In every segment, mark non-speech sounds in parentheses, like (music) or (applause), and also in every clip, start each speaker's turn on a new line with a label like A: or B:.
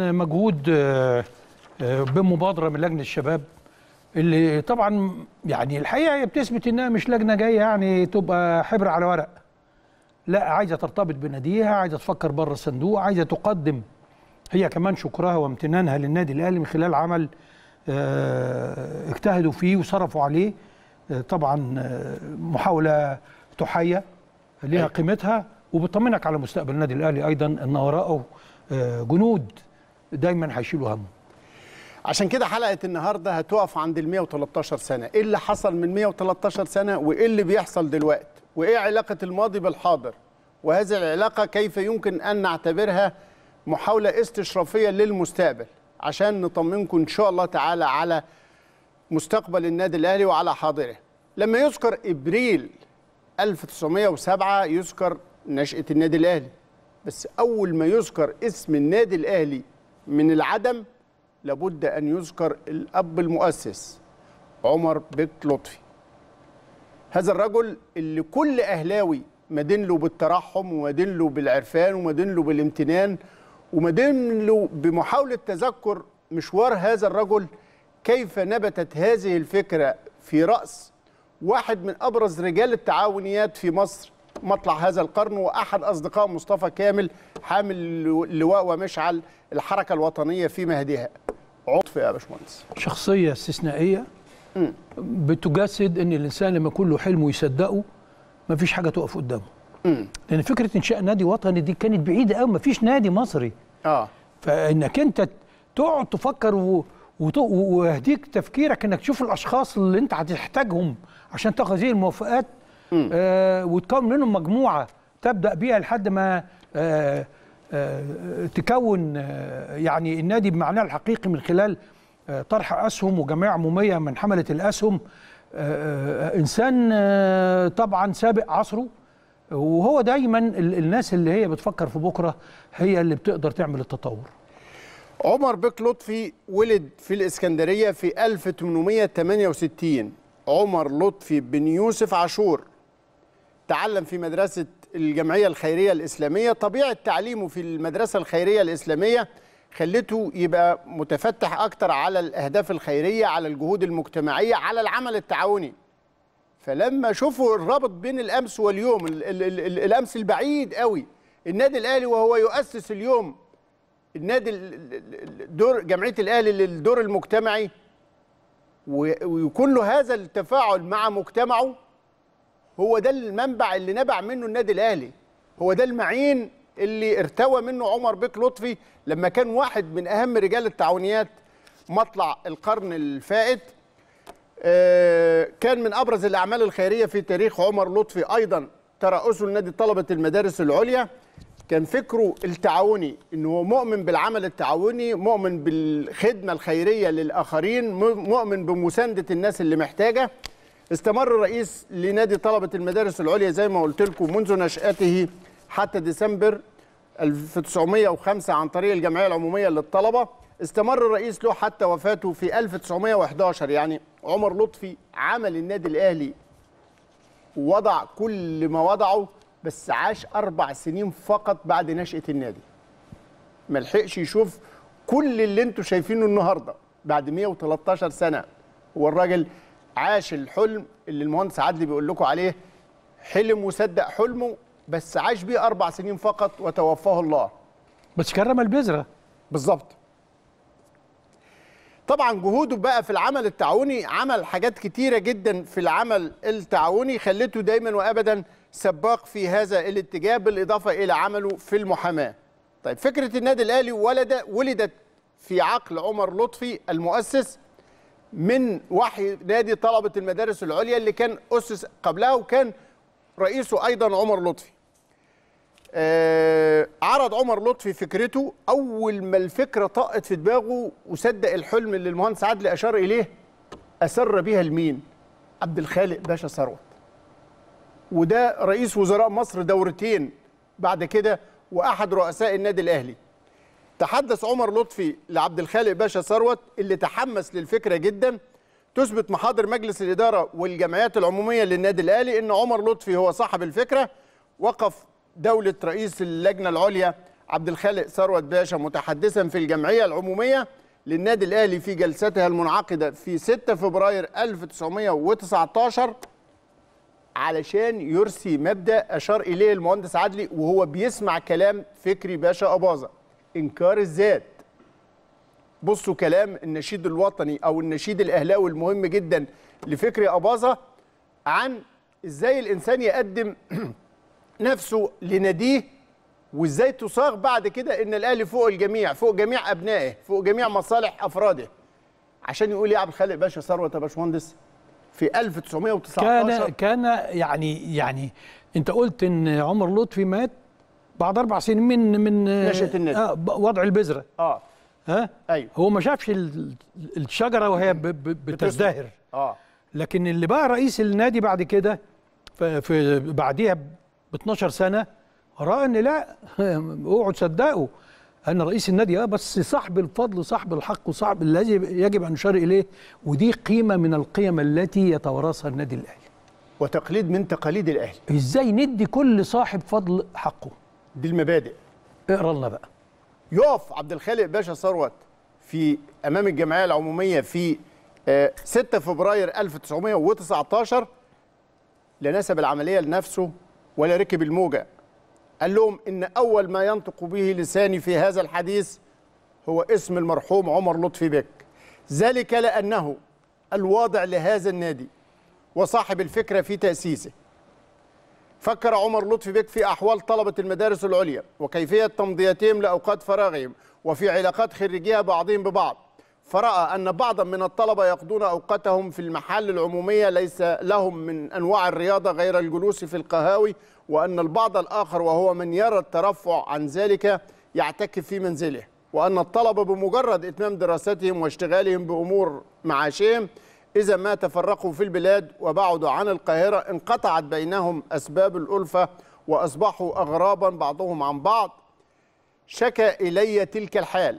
A: مجهود آه، آه، بمبادره من لجنه الشباب اللي طبعا يعني الحقيقه هي بتثبت انها مش لجنه جايه يعني تبقى حبر على ورق لا عايزه ترتبط بناديها عايزه تفكر بره الصندوق عايزه تقدم هي كمان شكرها وامتنانها للنادي الاهلي من خلال عمل آه، اجتهدوا فيه وصرفوا عليه طبعا محاوله تحية ليها أيوة. قيمتها وبطمنك على مستقبل النادي الاهلي ايضا ان وراءه جنود دايما هيشيلوا هم
B: عشان كده حلقه النهارده هتقف عند ال 113 سنه ايه اللي حصل من 113 سنه وايه اللي بيحصل دلوقتي وايه علاقه الماضي بالحاضر وهذه العلاقه كيف يمكن ان نعتبرها محاوله استشرافيه للمستقبل عشان نطمنكم ان شاء الله تعالى على مستقبل النادي الاهلي وعلى حاضره لما يذكر ابريل 1907 يذكر نشاه النادي الاهلي بس اول ما يذكر اسم النادي الاهلي من العدم لابد أن يذكر الأب المؤسس عمر بك لطفي هذا الرجل اللي كل أهلاوي مدين له بالترحم ومدين له بالعرفان ومدين له بالامتنان ومدين له بمحاولة تذكر مشوار هذا الرجل كيف نبتت هذه الفكرة في رأس واحد من أبرز رجال التعاونيات في مصر مطلع هذا القرن وأحد أصدقاء مصطفى كامل حامل اللواء ومشعل الحركه الوطنيه في مهدها عطف يا باشمهندس
A: شخصيه استثنائيه بتجسد ان الانسان لما يكون له حلم ويصدقه مفيش حاجه تقف قدامه لان فكره انشاء نادي وطني دي كانت بعيده قوي مفيش نادي مصري اه فانك انت تقعد تفكر و... ويهديك تفكيرك انك تشوف الاشخاص اللي انت هتحتاجهم عشان تاخذ هذه الموافقات آه وتكون منهم مجموعه تبدا بيها لحد ما آه آه، تكون آه، يعني النادي بمعناه الحقيقي من خلال آه، طرح أسهم وجمعية عمومية من حملة الأسهم إنسان طبعا سابق عصره وهو دايما الناس اللي هي بتفكر في بكرة هي اللي بتقدر تعمل التطور
B: عمر بك لطفي ولد في الإسكندرية في 1868 عمر لطفي بن يوسف عاشور تعلم في مدرسة الجمعية الخيرية الإسلامية طبيعة تعليمه في المدرسة الخيرية الإسلامية خلته يبقى متفتح أكتر على الأهداف الخيرية على الجهود المجتمعية على العمل التعاوني فلما شوفوا الرابط بين الأمس واليوم الـ الـ الـ الأمس البعيد قوي النادي الأهلي وهو يؤسس اليوم النادي دور جمعية الأهلي للدور المجتمعي ويكون له هذا التفاعل مع مجتمعه هو ده المنبع اللي نبع منه النادي الاهلي هو ده المعين اللي ارتوى منه عمر بيك لطفي لما كان واحد من اهم رجال التعاونيات مطلع القرن الفائت آه، كان من ابرز الاعمال الخيريه في تاريخ عمر لطفي ايضا ترأسه لنادي طلبه المدارس العليا كان فكره التعاوني انه مؤمن بالعمل التعاوني مؤمن بالخدمه الخيريه للاخرين مؤمن بمسانده الناس اللي محتاجه استمر الرئيس لنادي طلبة المدارس العليا زي ما قلت لكم منذ نشأته حتى ديسمبر 1905 عن طريق الجمعية العمومية للطلبة استمر الرئيس له حتى وفاته في 1911 يعني عمر لطفي عمل النادي الأهلي وضع كل ما وضعه بس عاش أربع سنين فقط بعد نشأة النادي ما لحقش يشوف كل اللي انتم شايفينه النهارده بعد 113 سنة هو الراجل عاش الحلم اللي المهندس عدلي بيقول لكم عليه حلم وصدق حلمه بس عاش بيه اربع سنين فقط وتوفاه الله بس كرم البذره بالظبط طبعا جهوده بقى في العمل التعاوني عمل حاجات كتيره جدا في العمل التعاوني خلته دايما وابدا سباق في هذا الاتجاه بالاضافه الى عمله في المحاماه طيب فكره النادي الاهلي ولد ولدت في عقل عمر لطفي المؤسس من وحي نادي طلبه المدارس العليا اللي كان اسس قبلها وكان رئيسه ايضا عمر لطفي. آه عرض عمر لطفي فكرته اول ما الفكره طقت في دماغه وصدق الحلم اللي المهندس عدلي اشار اليه اسر بها لمين؟ عبد الخالق باشا ثروت. وده رئيس وزراء مصر دورتين بعد كده واحد رؤساء النادي الاهلي. تحدث عمر لطفي لعبد الخالق باشا ثروت اللي تحمس للفكره جدا تثبت محاضر مجلس الاداره والجمعيات العموميه للنادي الاهلي ان عمر لطفي هو صاحب الفكره وقف دوله رئيس اللجنه العليا عبد الخالق ثروت باشا متحدثا في الجمعيه العموميه للنادي الاهلي في جلستها المنعقده في 6 فبراير 1919 علشان يرسي مبدا اشار اليه المهندس عدلي وهو بيسمع كلام فكري باشا اباظه انكار الذات بصوا كلام النشيد الوطني او النشيد الاهلاوي المهم جدا لفكري اباظه عن ازاي الانسان يقدم (clears throat) نفسه لناديه وازاي تصاغ بعد كده ان الاهلي فوق الجميع فوق جميع ابنائه فوق جميع مصالح افراده عشان يقول يا إيه عبد الخالق باشا ثروه يا باشمهندس في 1919 كان
A: كان يعني يعني انت قلت ان عمر لطفي مات بعد اربع سنين من من نشاه النادي آه وضع البذره اه ها ايوه هو ما شافش الشجره وهي بتزدهر اه لكن اللي بقى رئيس النادي بعد كده في بعديها ب 12 سنه راى ان لا (laughs) اوعوا تصدقوا انا رئيس النادي اه بس صاحب الفضل صاحب الحق وصاحب الذي يجب ان نشار اليه ودي قيمه من القيم التي يتوارثها النادي الاهلي وتقليد من تقاليد الاهلي ازاي ندي كل صاحب فضل حقه دي المبادئ اقرا لنا بقى يقف عبد الخالق باشا
B: ثروت في امام الجمعيه العموميه في 6 آه، فبراير 1919 لا نسب العمليه لنفسه ولا ركب الموجه قال لهم ان اول ما ينطق به لساني في هذا الحديث هو اسم المرحوم عمر لطفي بك ذلك لانه الواضع لهذا النادي وصاحب الفكره في تاسيسه فكر عمر لطفي بك في أحوال طلبة المدارس العليا وكيفية تمضيتهم لأوقات فراغهم وفي علاقات خريجيها بعضهم ببعض فرأى أن بعضا من الطلبة يقضون أوقاتهم في المحال العمومية ليس لهم من أنواع الرياضة غير الجلوس في القهاوي وأن البعض الآخر وهو من يرى الترفع عن ذلك يعتكف في منزله وأن الطلبة بمجرد إتمام دراستهم واشتغالهم بأمور معاشهم إذا ما تفرقوا في البلاد وبعدوا عن القاهرة انقطعت بينهم أسباب الألفة وأصبحوا أغرابا بعضهم عن بعض شكى إلي تلك الحال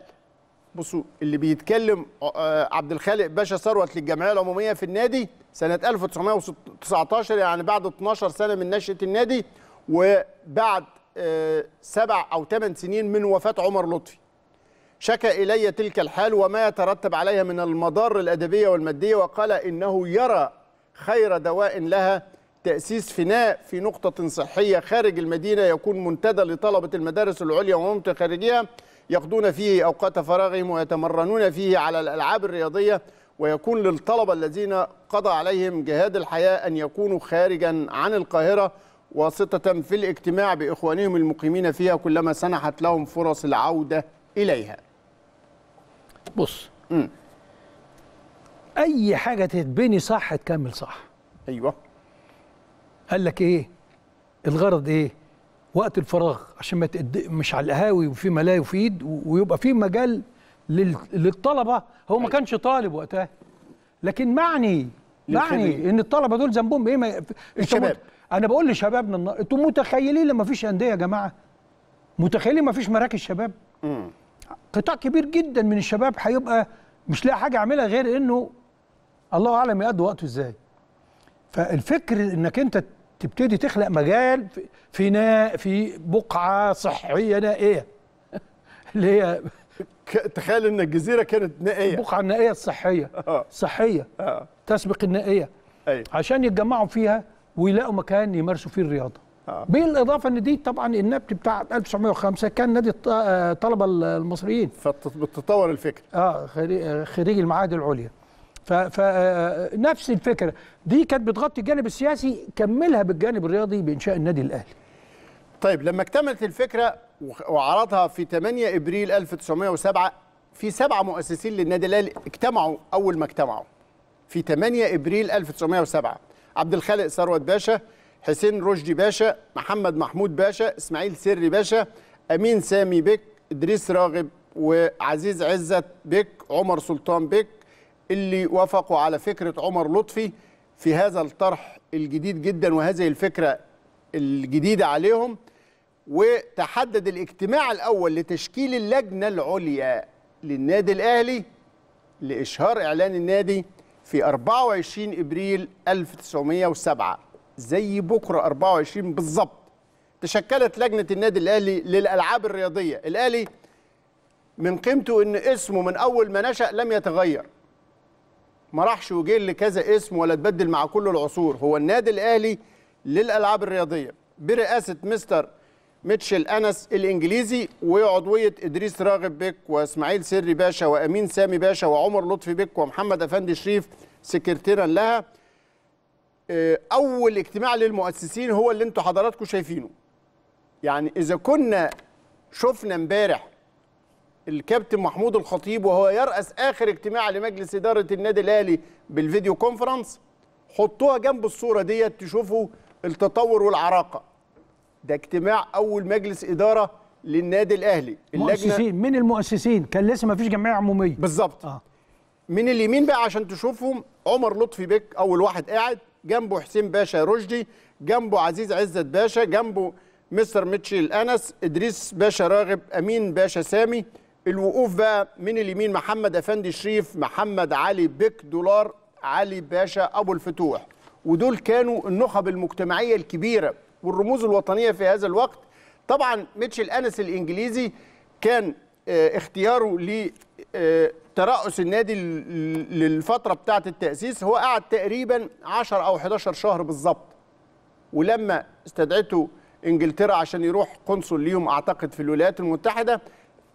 B: بصوا اللي بيتكلم آه، آه، عبد الخالق باشا ثروت للجمعيه العموميه في النادي سنه 1919 يعني بعد 12 سنه من نشاه النادي وبعد آه، سبع او ثمان سنين من وفاه عمر لطفي شكى إلي تلك الحال وما يترتب عليها من المضار الأدبية والمادية وقال إنه يرى خير دواء لها تأسيس فناء في نقطة صحية خارج المدينة يكون منتدى لطلبة المدارس العليا وممت خارجية يقضون فيه أوقات فراغهم ويتمرنون فيه على الألعاب الرياضية ويكون للطلبة الذين قضى عليهم جهاد الحياة أن يكونوا خارجا عن القاهرة واسطة في الاجتماع بإخوانهم المقيمين فيها كلما سنحت لهم فرص العودة إليها
A: بص م. اي حاجه تتبني صح تكمل صح ايوه قال لك ايه الغرض ايه وقت الفراغ عشان ما تقد... مش على القهاوي وفي يفيد و... ويبقى في مجال لل... للطلبه هو ما أيوة. كانش طالب وقتها لكن معني معني ان الطلبه دول ذنبهم ايه ما... الشباب انا بقول لشبابنا انتوا متخيلين لما فيش انديه يا جماعه متخيلين ما فيش مراكز شباب امم قطاع كبير جدا من الشباب هيبقى مش لاقي حاجه اعملها غير انه الله اعلم يقضي وقته ازاي فالفكر انك انت تبتدي تخلق مجال في ناء في بقعه صحيه نائيه (laughs) اللي هي تخيل ان الجزيره كانت نائيه البقعه النائيه الصحيه صحيه آه. آه. تسبق النائيه أيوة. عشان يتجمعوا فيها ويلاقوا مكان يمارسوا فيه الرياضه بالاضافه ان دي طبعا النبت بتاع 1905 كان نادي الطلبه آه، المصريين فبتتطور الفكر اه, آه، خريج المعاهد العليا فنفس آه، الفكره دي كانت بتغطي الجانب السياسي كملها بالجانب الرياضي بانشاء النادي الاهلي
B: طيب لما اكتملت الفكره وعرضها في 8 ابريل 1907 في سبعه مؤسسين للنادي الاهلي اجتمعوا اول ما اجتمعوا في 8 ابريل 1907 عبد الخالق ثروت باشا حسين رشدي باشا محمد محمود باشا اسماعيل سري باشا امين سامي بك ادريس راغب وعزيز عزت بك عمر سلطان بك اللي وافقوا على فكره عمر لطفي في هذا الطرح الجديد جدا وهذه الفكره الجديده عليهم وتحدد الاجتماع الاول لتشكيل اللجنه العليا للنادي الاهلي لاشهار اعلان النادي في 24 ابريل 1907 زي بكره 24 بالظبط تشكلت لجنه النادي الاهلي للالعاب الرياضيه الاهلي من قيمته ان اسمه من اول ما نشا لم يتغير ما راحش وجيل لكذا اسم ولا اتبدل مع كل العصور هو النادي الاهلي للالعاب الرياضيه برئاسه مستر ميتشل انس الانجليزي وعضويه ادريس راغب بيك واسماعيل سري باشا وامين سامي باشا وعمر لطفي بيك ومحمد افندي شريف سكرتيرا لها آه، اول اجتماع للمؤسسين هو اللي انتوا حضراتكم شايفينه يعني اذا كنا شفنا امبارح الكابتن محمود الخطيب وهو يراس اخر اجتماع لمجلس اداره النادي الاهلي بالفيديو كونفرنس حطوها جنب الصوره ديت تشوفوا التطور والعراقه ده اجتماع اول مجلس اداره للنادي الاهلي المؤسسين
A: من المؤسسين كان لسه ما فيش
B: جمعيه عموميه بالظبط آه. من اليمين بقى عشان تشوفهم عمر لطفي بك اول واحد قاعد جنبه حسين باشا رشدي جنبه عزيز عزت باشا جنبه مستر ميتشيل انس ادريس باشا راغب امين باشا سامي الوقوف بقى من اليمين محمد افندي شريف محمد علي بك دولار علي باشا ابو الفتوح ودول كانوا النخب المجتمعيه الكبيره والرموز الوطنيه في هذا الوقت طبعا ميتشيل انس الانجليزي كان آه، اختياره آه، ترأس النادي للفتره بتاعه التاسيس هو قعد تقريبا 10 او 11 شهر بالظبط ولما استدعته انجلترا عشان يروح قنصل ليهم اعتقد في الولايات المتحده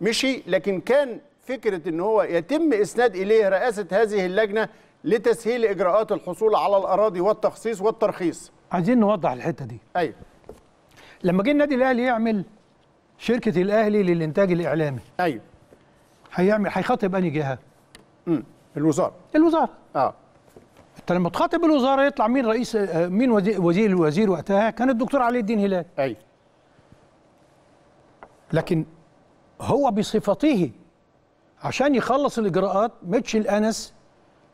B: مشي لكن كان فكره ان هو يتم اسناد اليه رئاسه هذه اللجنه لتسهيل اجراءات الحصول على
A: الاراضي والتخصيص والترخيص عايزين نوضح الحته دي ايوه لما جه النادي الاهلي يعمل شركه الاهلي للانتاج الاعلامي ايوه هيعمل هيخاطب انهي جهه؟ امم الوزاره الوزاره اه انت لما تخاطب الوزاره يطلع مين رئيس آه، مين وزير الوزير وقتها كان الدكتور علي الدين هلال ايوه لكن هو بصفته عشان يخلص الاجراءات ميتشل انس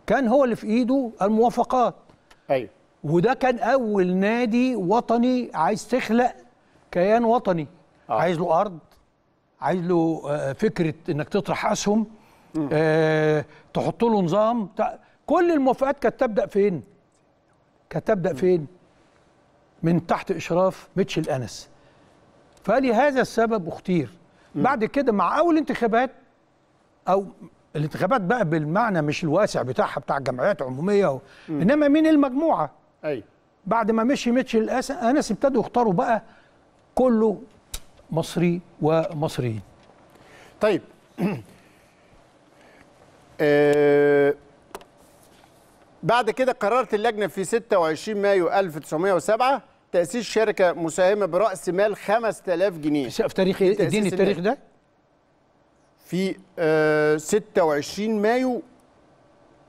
A: كان هو اللي في ايده الموافقات ايوه وده كان اول نادي وطني عايز تخلق كيان وطني آه. عايز له ارض عايز له آه، فكره انك تطرح اسهم آه تحط له نظام كل الموافقات كانت تبدا فين؟ كانت تبدا فين؟ من تحت اشراف ميتشل انس فلهذا السبب اختير بعد كده مع اول انتخابات او الانتخابات بقى بالمعنى مش الواسع بتاعها بتاع الجمعيات عموميه و... انما من المجموعه اي بعد ما مشي ميتشل انس ابتدوا يختاروا بقى كله مصري ومصريين طيب (clears throat)
B: آه بعد كده قررت اللجنة في 26 مايو 1907 تأسيس شركة مساهمة برأس مال 5000 جنيه في تاريخ إيه؟ إيه اديني التاريخ ده في آه 26 مايو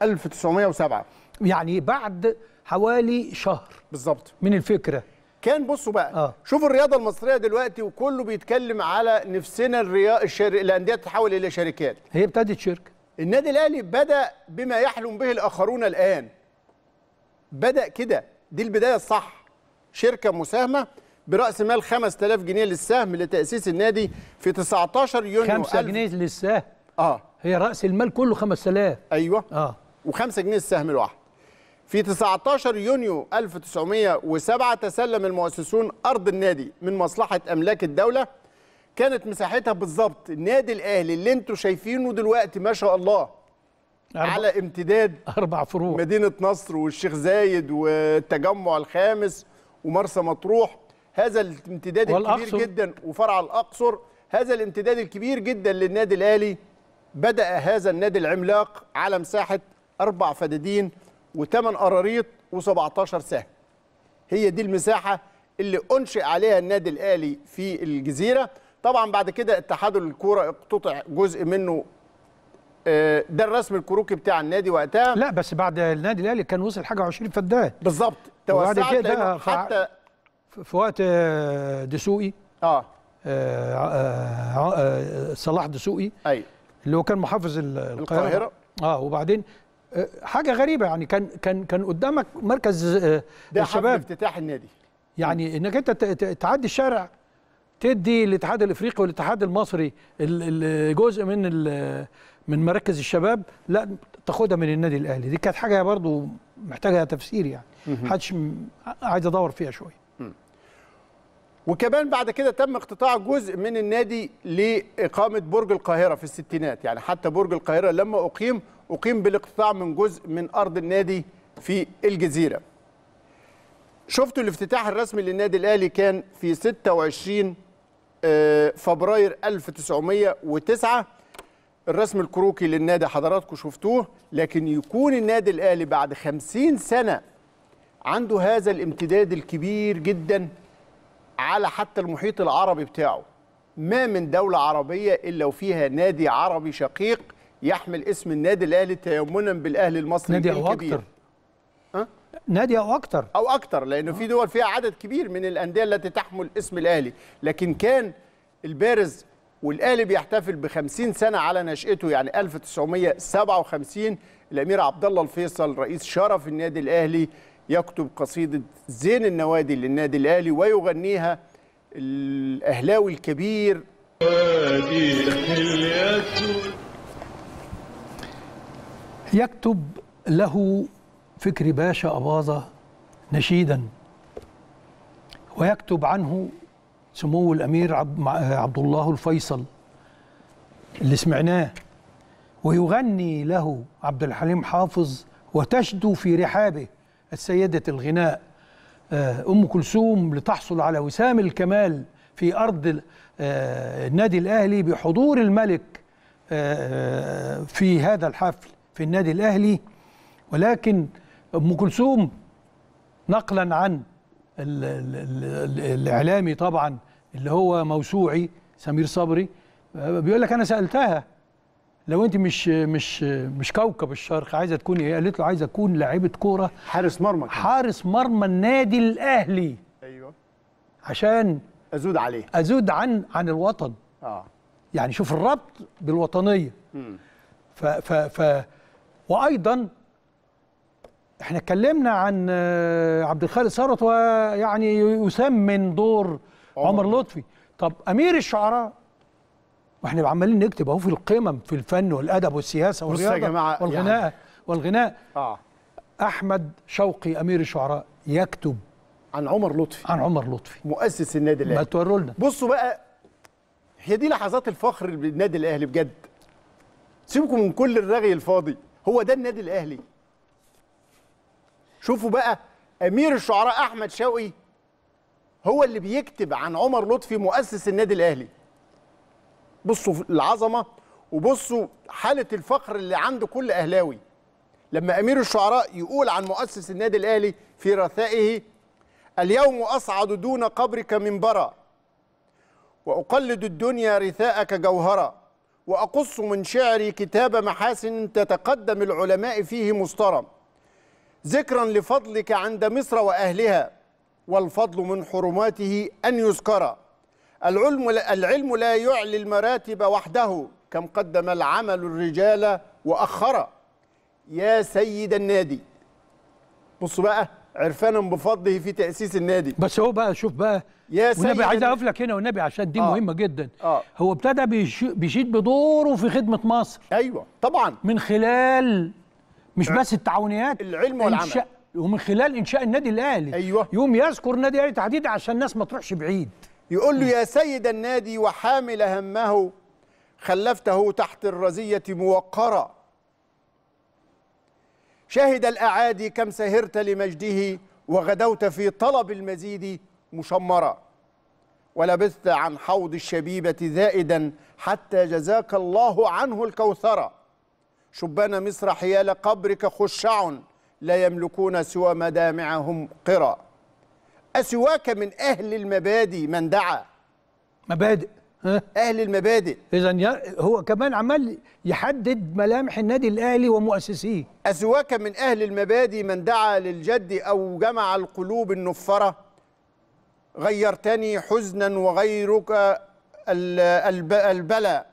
B: 1907 يعني بعد حوالي شهر بالظبط من الفكرة كان بصوا بقى آه. شوفوا الرياضه المصريه دلوقتي وكله بيتكلم على نفسنا الرياضه الشر... الانديه تتحول الى شركات هي ابتدت شركه النادي الاهلي بدا بما يحلم به الاخرون الان بدا كده دي البدايه الصح شركه مساهمه براس مال 5000 جنيه للسهم لتاسيس النادي في 19 يونيو 5
A: جنيه للسهم اه
B: هي راس المال كله 5000 ايوه اه و5 جنيه السهم الواحد في 19 يونيو 1907 تسلم المؤسسون أرض النادي من مصلحة أملاك الدولة كانت مساحتها بالظبط النادي الأهلي اللي انتوا شايفينه دلوقتي ما شاء الله أربع على امتداد أربع فروع مدينة نصر والشيخ زايد والتجمع الخامس ومرسى مطروح هذا الامتداد والأقصر. الكبير جدا وفرع الأقصر هذا الامتداد الكبير جدا للنادي الأهلي بدأ هذا النادي العملاق على مساحة أربع فدادين و8 قراريط و17 سهم هي دي المساحه اللي انشئ عليها النادي الاهلي في الجزيره طبعا بعد كده اتحاد الكوره اقتطع جزء منه آه، ده الرسم الكروكي بتاع النادي وقتها
A: لا بس بعد النادي الاهلي كان وصل حاجه 20 فدان بالظبط توسعت كده حتى في وقت آه، دسوقي اه, آه, آه, آه صلاح دسوقي ايوه اللي هو كان محافظ القاهره القاهره اه وبعدين آه، حاجه غريبه يعني كان كان كان قدامك مركز آه، ده الشباب افتتاح النادي يعني انك انت تعدي الشارع تدي الاتحاد الافريقي والاتحاد المصري جزء من من مراكز الشباب لا تاخدها من النادي الاهلي دي كانت حاجه برضو محتاجه تفسير يعني محدش عايز ادور فيها شويه وكمان بعد كده
B: تم اقتطاع جزء من النادي لاقامه برج القاهره في الستينات يعني حتى برج القاهره لما اقيم أقيم بالاقتطاع من جزء من أرض النادي في الجزيرة شفتوا الافتتاح الرسمي للنادي الأهلي كان في 26 آه، فبراير 1909 الرسم الكروكي للنادي حضراتكم شفتوه لكن يكون النادي الأهلي بعد 50 سنة عنده هذا الامتداد الكبير جدا على حتى المحيط العربي بتاعه ما من دولة عربية إلا وفيها نادي عربي شقيق يحمل اسم النادي الاهلي تيمنا بالاهلي المصري نادي او اكتر أه؟ نادي او اكتر او اكتر لانه أه؟ في دول فيها عدد كبير من الانديه التي تحمل اسم الاهلي لكن كان البارز والاهلي بيحتفل ب 50 سنه على نشاته يعني 1957 الامير عبد الله الفيصل رئيس شرف النادي الاهلي يكتب قصيده زين النوادي للنادي الاهلي ويغنيها الاهلاوي الكبير
A: يكتب له فكري باشا أباظة نشيدا ويكتب عنه سمو الأمير عبد الله الفيصل اللي سمعناه ويغني له عبد الحليم حافظ وتشدو في رحابه السيدة الغناء آه، أم كلثوم لتحصل على وسام الكمال في أرض النادي آه، الأهلي بحضور الملك آه، في هذا الحفل في النادي الاهلي ولكن ام كلثوم نقلا عن الـ الـ الـ الاعلامي طبعا اللي هو موسوعي سمير صبري آه، بيقول لك انا سالتها لو انت مش مش مش كوكب الشرق عايزه تكوني ايه قالت له عايزه اكون لعيبه كوره حارس مرمى حارس مرمى النادي الاهلي ايوه عشان ازود عليه ازود عن عن الوطن اه يعني شوف الربط بالوطنيه ف ف ف وايضا احنا اتكلمنا عن آه، عبد الخالق ثروت ويعني يثمن دور عمر, عمر لطفي طب امير الشعراء واحنا عمالين نكتب اهو في القمم في الفن والادب والسياسه والرياضه يعني والغناء يعني والغناء آه. احمد شوقي امير الشعراء يكتب عن عمر لطفي عن عمر لطفي مؤسس النادي الاهلي ما توروا لنا
B: بصوا بقى هي دي لحظات الفخر للنادي الاهلي بجد سيبكم من كل الرغي الفاضي هو ده النادي الاهلي شوفوا بقى امير الشعراء احمد شوقي هو اللي بيكتب عن عمر لطفي مؤسس النادي الاهلي بصوا العظمه وبصوا حاله الفخر اللي عند كل اهلاوي لما امير الشعراء يقول عن مؤسس النادي الاهلي في رثائه اليوم اصعد دون قبرك منبرا واقلد الدنيا رثاءك جوهرا وأقص من شعري كتاب محاسن تتقدم العلماء فيه مسترا ذكرا لفضلك عند مصر وأهلها والفضل من حرماته أن يذكر العلم, العلم لا يعلي المراتب وحده كم قدم العمل الرجال وأخر يا سيد النادي بص بقى عرفانا بفضله في تاسيس النادي بس هو بقى شوف بقى يا سيدي والنبي عايز
A: اقف لك هنا والنبي عشان دي آه مهمه جدا آه هو ابتدى بيشيد بدوره في خدمه مصر ايوه طبعا من خلال مش أه. بس التعاونيات العلم والعمل إنشاء ومن خلال انشاء النادي الاهلي ايوه يوم يذكر نادي الاهلي تحديدا عشان الناس ما تروحش بعيد يقول له يا
B: سيد النادي وحامل همه خلفته تحت الرزيه موقرا شهد الأعادي كم سهرت لمجده وغدوت في طلب المزيد مشمرا ولبثت عن حوض الشبيبة زائدا حتى جزاك الله عنه الكوثرة شبان مصر حيال قبرك خشع لا يملكون سوى مدامعهم قرى أسواك من أهل المبادئ من دعا
A: مبادئ اهل المبادئ اذا هو كمان عمال يحدد ملامح النادي الاهلي ومؤسسيه ازواك من اهل المبادئ من دعا للجد
B: او جمع القلوب النفره غيرتني حزنا وغيرك البلا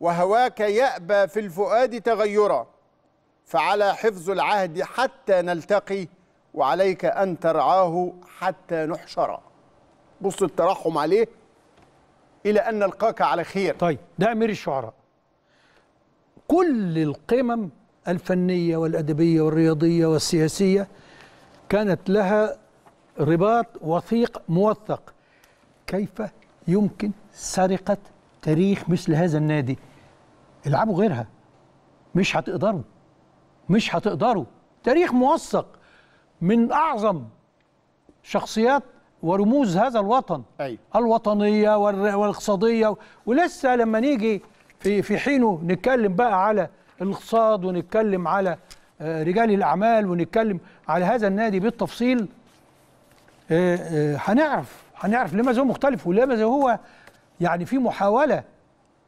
B: وهواك يأبى في الفؤاد تغيرا فعلى حفظ العهد حتى نلتقي وعليك أن ترعاه حتى نحشرا بص الترحم عليه
A: إلى أن نلقاك على خير طيب ده أمير الشعراء كل القمم الفنية والأدبية والرياضية والسياسية كانت لها رباط وثيق موثق كيف يمكن سرقة تاريخ مثل هذا النادي العبوا غيرها مش هتقدروا مش هتقدروا تاريخ موثق من أعظم شخصيات ورموز هذا الوطن أيوه. الوطنيه والاقتصاديه ولسه لما نيجي في في حينه نتكلم بقى على الاقتصاد ونتكلم على آه، رجال الاعمال ونتكلم على هذا النادي بالتفصيل آه، آه، هنعرف هنعرف لماذا هو مختلف ولماذا هو يعني في محاوله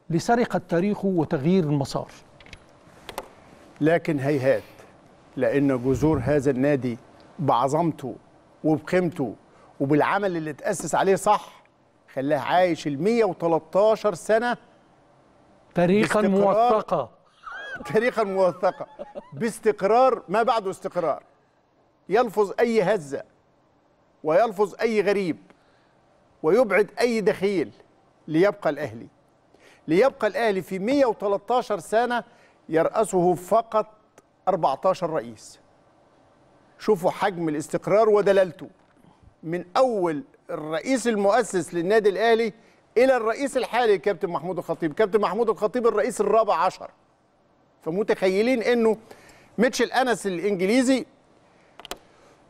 A: لسرقه تاريخه وتغيير المسار
B: لكن هيهات لان جذور هذا النادي بعظمته وبقيمته وبالعمل اللي اتأسس عليه صح خلاه عايش ال 113 سنة
A: تاريخا موثقة
B: تاريخا موثقة باستقرار ما بعده استقرار يلفظ أي هزة ويلفظ أي غريب ويبعد أي دخيل ليبقى الأهلي ليبقى الأهلي في 113 سنة يرأسه فقط 14 رئيس شوفوا حجم الاستقرار ودلالته من اول الرئيس المؤسس للنادي الاهلي الى الرئيس الحالي الكابتن محمود الخطيب كابتن محمود الخطيب الرئيس الرابع عشر فمتخيلين انه ميتشل انس الانجليزي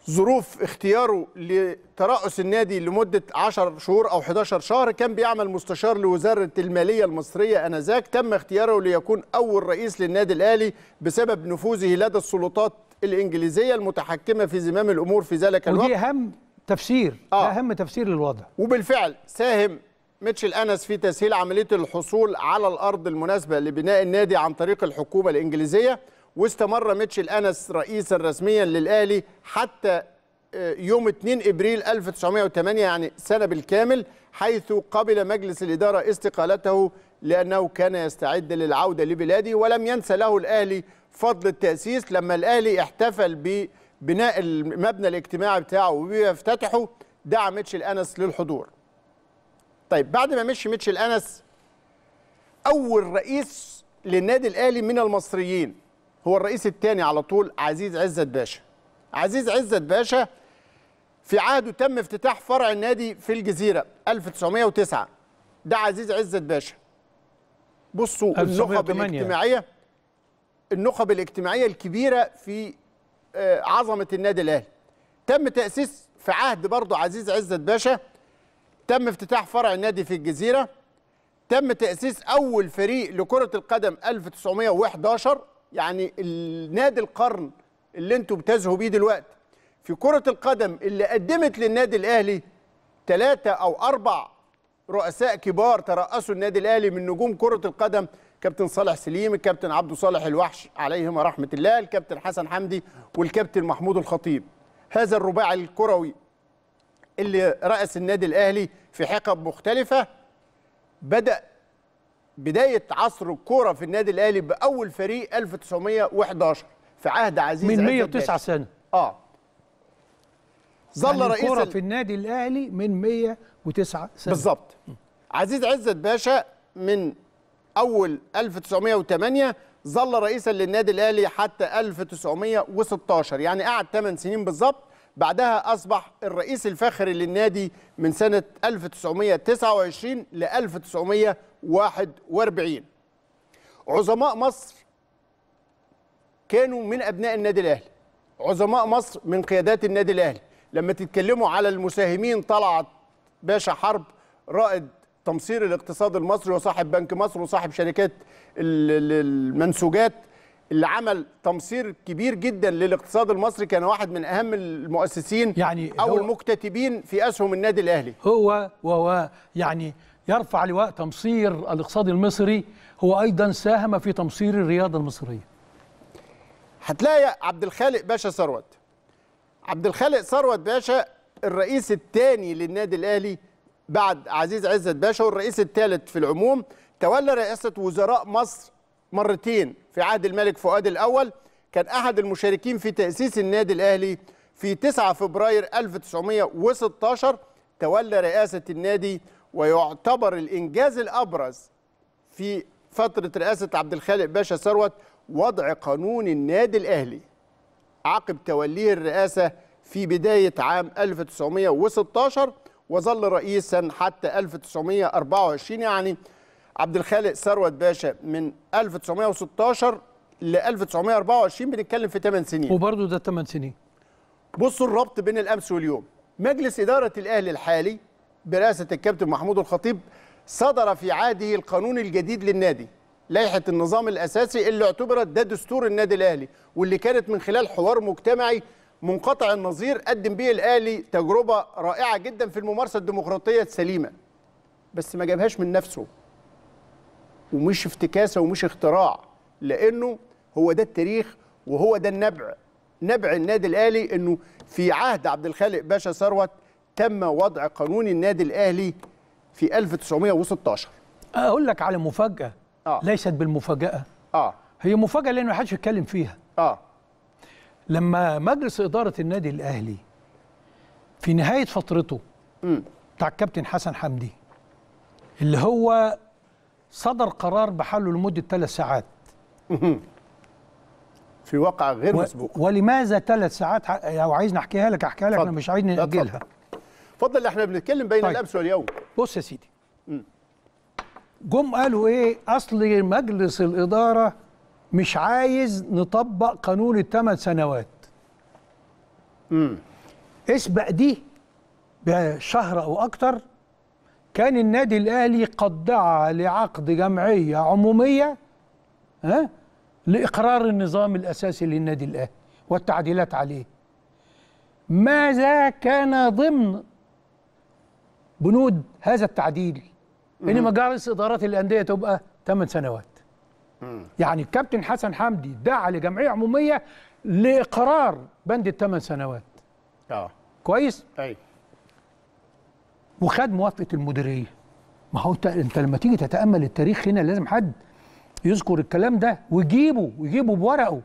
B: ظروف اختياره لترأس النادي لمدة 10 شهور أو 11 شهر كان بيعمل مستشار لوزارة المالية المصرية أنذاك تم اختياره ليكون أول رئيس للنادي الأهلي بسبب نفوذه لدى السلطات الإنجليزية المتحكمة في زمام الأمور في ذلك الوقت ودي
A: أهم تفسير آه. اهم تفسير للوضع
B: وبالفعل ساهم ميتشل انس في تسهيل عمليه الحصول على الارض المناسبه لبناء النادي عن طريق الحكومه الانجليزيه واستمر ميتشل انس رئيسا رسميا للاهلي حتى آه، يوم 2 ابريل 1908 يعني سنه بالكامل حيث قبل مجلس الاداره استقالته لانه كان يستعد للعوده لبلاده ولم ينسى له الاهلي فضل التاسيس لما الاهلي احتفل ب بناء المبنى الاجتماعي بتاعه وبيفتتحه دعا ميتشل انس للحضور طيب بعد ما مشي ميتشل انس اول رئيس للنادي الاهلي من المصريين هو الرئيس الثاني على طول عزيز عزت باشا عزيز عزت باشا في عهده تم افتتاح فرع النادي في الجزيره 1909 ده عزيز عزت باشا بصوا النخب الاجتماعيه النخب الاجتماعيه الكبيره في آه، عظمه النادي الاهلي تم تاسيس في عهد برضه عزيز عزت باشا تم افتتاح فرع النادي في الجزيره تم تاسيس اول فريق لكره القدم 1911 يعني النادي القرن اللي انتوا بتزهوا بيه دلوقتي في كره القدم اللي قدمت للنادي الاهلي ثلاثه او اربع رؤساء كبار ترأسوا النادي الاهلي من نجوم كره القدم كابتن صالح سليم الكابتن عبد صالح الوحش عليهما رحمه الله الكابتن حسن حمدي والكابتن محمود الخطيب هذا الرباعي الكروي اللي راس النادي الاهلي في حقب مختلفه بدا بدايه عصر الكوره في النادي الاهلي باول فريق 1911 في عهد عزيز من 109 سنه اه ظل يعني رئيس الكوره في النادي الاهلي من
A: 109 سنه بالظبط
B: عزيز عزت باشا من اول 1908 ظل رئيسا للنادي الاهلي حتى 1916 يعني قعد 8 سنين بالظبط بعدها اصبح الرئيس الفاخر للنادي من سنه 1929 ل 1941 عظماء مصر كانوا من ابناء النادي الاهلي عظماء مصر من قيادات النادي الاهلي لما تتكلموا على المساهمين طلعت باشا حرب رائد تمصير الاقتصاد المصري وصاحب بنك مصر وصاحب شركات المنسوجات اللي عمل تمصير كبير جدا للاقتصاد المصري كان واحد من اهم المؤسسين
A: يعني او المكتتبين في اسهم النادي الاهلي هو وهو يعني يرفع لواء تمصير الاقتصاد المصري هو ايضا ساهم في تمصير الرياضه المصريه هتلاقي عبد الخالق باشا ثروت عبد الخالق
B: ثروت باشا الرئيس الثاني للنادي الاهلي بعد عزيز عزت باشا والرئيس الثالث في العموم تولى رئاسة وزراء مصر مرتين في عهد الملك فؤاد الأول كان أحد المشاركين في تأسيس النادي الأهلي في 9 فبراير 1916 تولى رئاسة النادي ويعتبر الإنجاز الأبرز في فترة رئاسة عبد الخالق باشا ثروت وضع قانون النادي الأهلي عقب توليه الرئاسة في بداية عام 1916 وظل رئيسا حتى 1924 يعني عبد الخالق ثروت باشا من 1916 ل 1924 بنتكلم في 8 سنين وبرضه
A: ده 8 سنين
B: بصوا الربط بين الامس واليوم مجلس اداره الاهلي الحالي برئاسه الكابتن محمود الخطيب صدر في عهده القانون الجديد للنادي لائحه النظام الاساسي اللي اعتبرت ده دستور النادي الاهلي واللي كانت من خلال حوار مجتمعي منقطع النظير قدم بيه الاهلي تجربه رائعه جدا في الممارسه الديمقراطيه السليمه بس ما جابهاش من نفسه ومش افتكاسه ومش اختراع لانه هو ده التاريخ وهو ده النبع نبع النادي الاهلي انه في عهد عبد الخالق باشا ثروت تم وضع قانون النادي الاهلي في 1916
A: اقول لك على مفاجاه آه. ليست بالمفاجاه اه هي مفاجاه لان ما حدش يتكلم فيها اه لما مجلس إدارة النادي الأهلي في نهاية فترته بتاع الكابتن حسن حمدي اللي هو صدر قرار بحاله لمدة ثلاث ساعات (laughs) في واقع غير مسبوق ولماذا ثلاث ساعات لو عايزني احكيها لك احكيها لك انا مش عايز ناجلها اتفضل احنا بنتكلم بين طيب. الامس واليوم بص يا سيدي جم قالوا ايه اصل مجلس الاداره مش عايز نطبق قانون الثمان سنوات امم اسبق دي بشهر او اكتر كان النادي الاهلي قد دعا لعقد جمعيه عموميه ها لاقرار النظام الاساسي للنادي الاهلي والتعديلات عليه ماذا كان ضمن بنود هذا التعديل ان مجالس ادارات الانديه تبقى 8 سنوات يعني الكابتن حسن حمدي دعا لجمعيه عموميه لاقرار بند الثمان سنوات اه كويس ايوه وخد موافقه المديريه ما هو انت لما تيجي تتامل التاريخ هنا لازم حد يذكر الكلام ده ويجيبه ويجيبه بورقه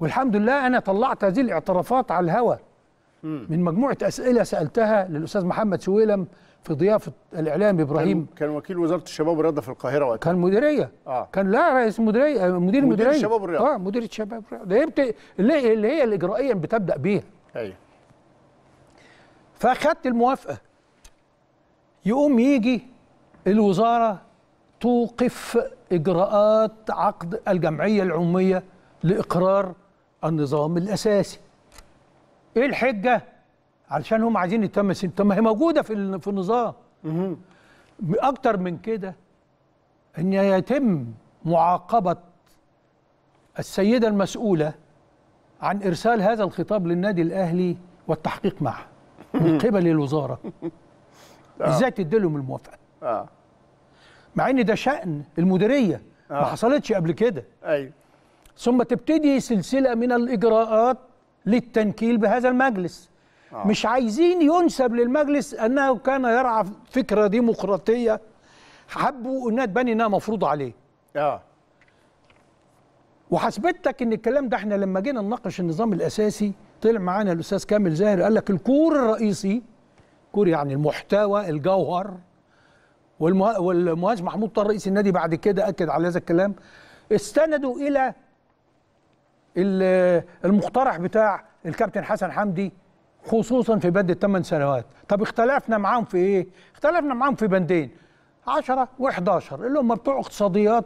A: والحمد لله انا طلعت هذه الاعترافات على الهواء من مجموعه اسئله سالتها للاستاذ محمد سويلم في ضيافه الاعلام ابراهيم كان, وكيل وزاره الشباب والرياضه في القاهره وقتها كان مديريه آه. كان لا رئيس مديريه آه، مدير مدير مديريه الشباب والرياضه اه مدير الشباب والرياضه بت... اللي, اللي هي الاجرائيا بتبدا بيها ايوه فاخدت الموافقه يقوم يجي الوزاره توقف اجراءات عقد الجمعيه العموميه لاقرار النظام الاساسي ايه الحجه علشان هم عايزين يتم طب ما هي موجوده في في النظام اكتر من كده ان يتم معاقبه السيده المسؤوله عن ارسال هذا الخطاب للنادي الاهلي والتحقيق معه من قبل الوزاره آه. ازاي تديلهم الموافقه اه مع ان ده شأن المديريه آه. ما حصلتش قبل كده ايوه ثم تبتدي سلسله من الاجراءات للتنكيل بهذا المجلس آه. مش عايزين ينسب للمجلس انه كان يرعى فكره ديمقراطيه حبوا انها تبان انها مفروضه عليه اه وحسبتك ان الكلام ده احنا لما جينا نناقش النظام الاساسي طلع معانا الاستاذ كامل زاهر قال لك الكور الرئيسي كور يعني المحتوى الجوهر والمه... والمهندس محمود طه رئيس النادي بعد كده اكد على هذا الكلام استندوا الى المقترح بتاع الكابتن حسن حمدي خصوصا في بند الثمان سنوات طب اختلفنا معاهم في ايه اختلفنا معاهم في بندين 10 و11 اللي هم بتوع اقتصاديات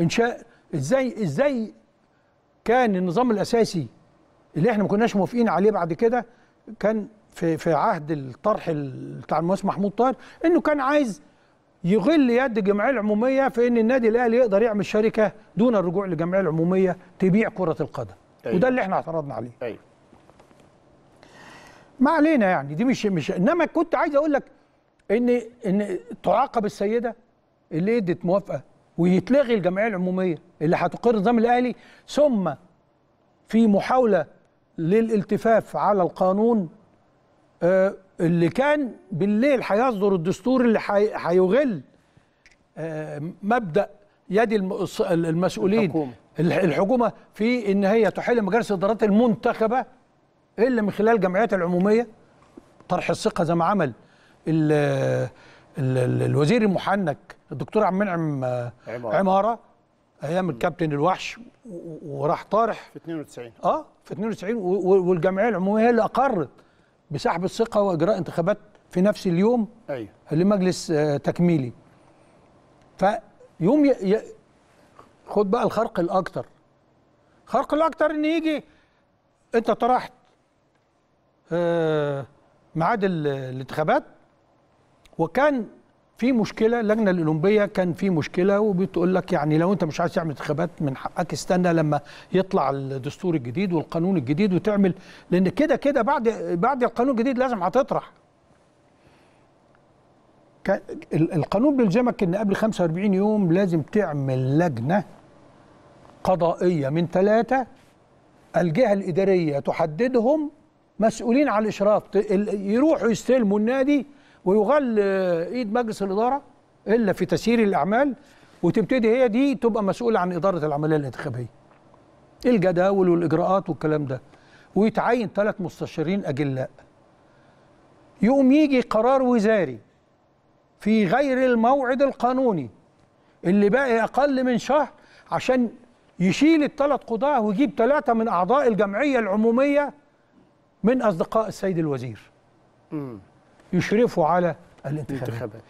A: انشاء ازاي ازاي كان النظام الاساسي اللي احنا ما كناش موافقين عليه بعد كده كان في في عهد الطرح بتاع المهندس محمود طاهر انه كان عايز يغل يد الجمعيه العموميه في ان النادي الاهلي يقدر يعمل شركه دون الرجوع للجمعيه العموميه تبيع كره القدم أيوه. وده اللي احنا اعترضنا عليه أيوه. ما علينا يعني دي مش مش انما كنت عايز اقول لك ان ان تعاقب السيده اللي ادت موافقه ويتلغي الجمعيه العموميه اللي هتقر النظام الاهلي ثم في محاوله للالتفاف على القانون آه، اللي كان بالليل هيصدر الدستور اللي هيغل آه، مبدا يد المسؤولين الحكومه الحكومه في ان هي تحل مجالس الادارات المنتخبه إيه الا من خلال الجمعيات العموميه طرح الثقه زي ما عمل الـ الـ الـ الوزير المحنك الدكتور عبد المنعم عماره, عمارة ايام الكابتن الوحش وراح طارح في 92 اه في 92 والجمعيه العموميه هي اللي اقرت بسحب الثقه واجراء انتخابات في نفس اليوم ايوه لمجلس آه، تكميلي فيوم ي... ي... خد بقى الخرق الاكثر خرق الاكثر ان يجي انت طرحت آه، ميعاد الانتخابات وكان في مشكله اللجنه الاولمبيه كان في مشكله وبتقول لك يعني لو انت مش عايز تعمل انتخابات من حقك استنى لما يطلع الدستور الجديد والقانون الجديد وتعمل لان كده كده بعد بعد القانون الجديد لازم هتطرح القانون بيلزمك ان قبل 45 يوم لازم تعمل لجنه قضائيه من ثلاثه الجهه الاداريه تحددهم مسؤولين على الاشراف يروحوا يستلموا النادي ويغل آه، ايد مجلس الاداره الا في تسيير الاعمال وتبتدي هي دي تبقى مسؤوله عن اداره العمليه الانتخابيه. إيه الجداول والاجراءات والكلام ده ويتعين ثلاث مستشارين اجلاء. يقوم يجي قرار وزاري في غير الموعد القانوني اللي باقي اقل من شهر عشان يشيل الثلاث قضاة ويجيب ثلاثه من اعضاء الجمعيه العموميه من أصدقاء السيد الوزير يشرفوا على الانتخابات, الانتخابات.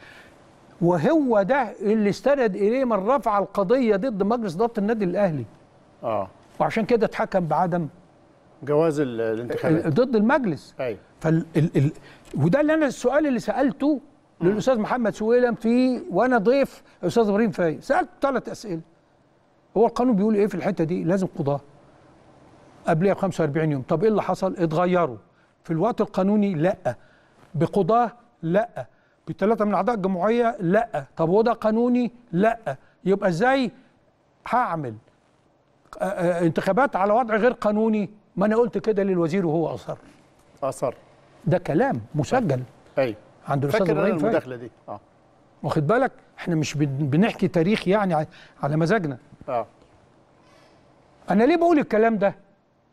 A: وهو ده اللي استند إليه من رفع القضية ضد مجلس إدارة النادي الأهلي آه. وعشان كده اتحكم بعدم جواز الانتخابات ضد المجلس أيوة. فال ال ال وده اللي أنا السؤال اللي سألته للأستاذ محمد سويلم في وأنا ضيف الأستاذ إبراهيم فايق سألته ثلاث أسئلة هو القانون بيقول إيه في الحتة دي لازم قضاه قبلها ب 45 يوم طب ايه اللي حصل اتغيروا في الوقت القانوني لا بقضاه لا بثلاثه من اعضاء الجمعيه لا طب هو ده قانوني لا يبقى ازاي هعمل آه، آه، انتخابات على وضع غير قانوني ما انا قلت كده للوزير وهو اصر اصر ده كلام مسجل ايوه عند الاستاذ ابراهيم فاكر المداخله دي اه واخد بالك احنا مش بنحكي تاريخ يعني على مزاجنا اه انا ليه بقول الكلام ده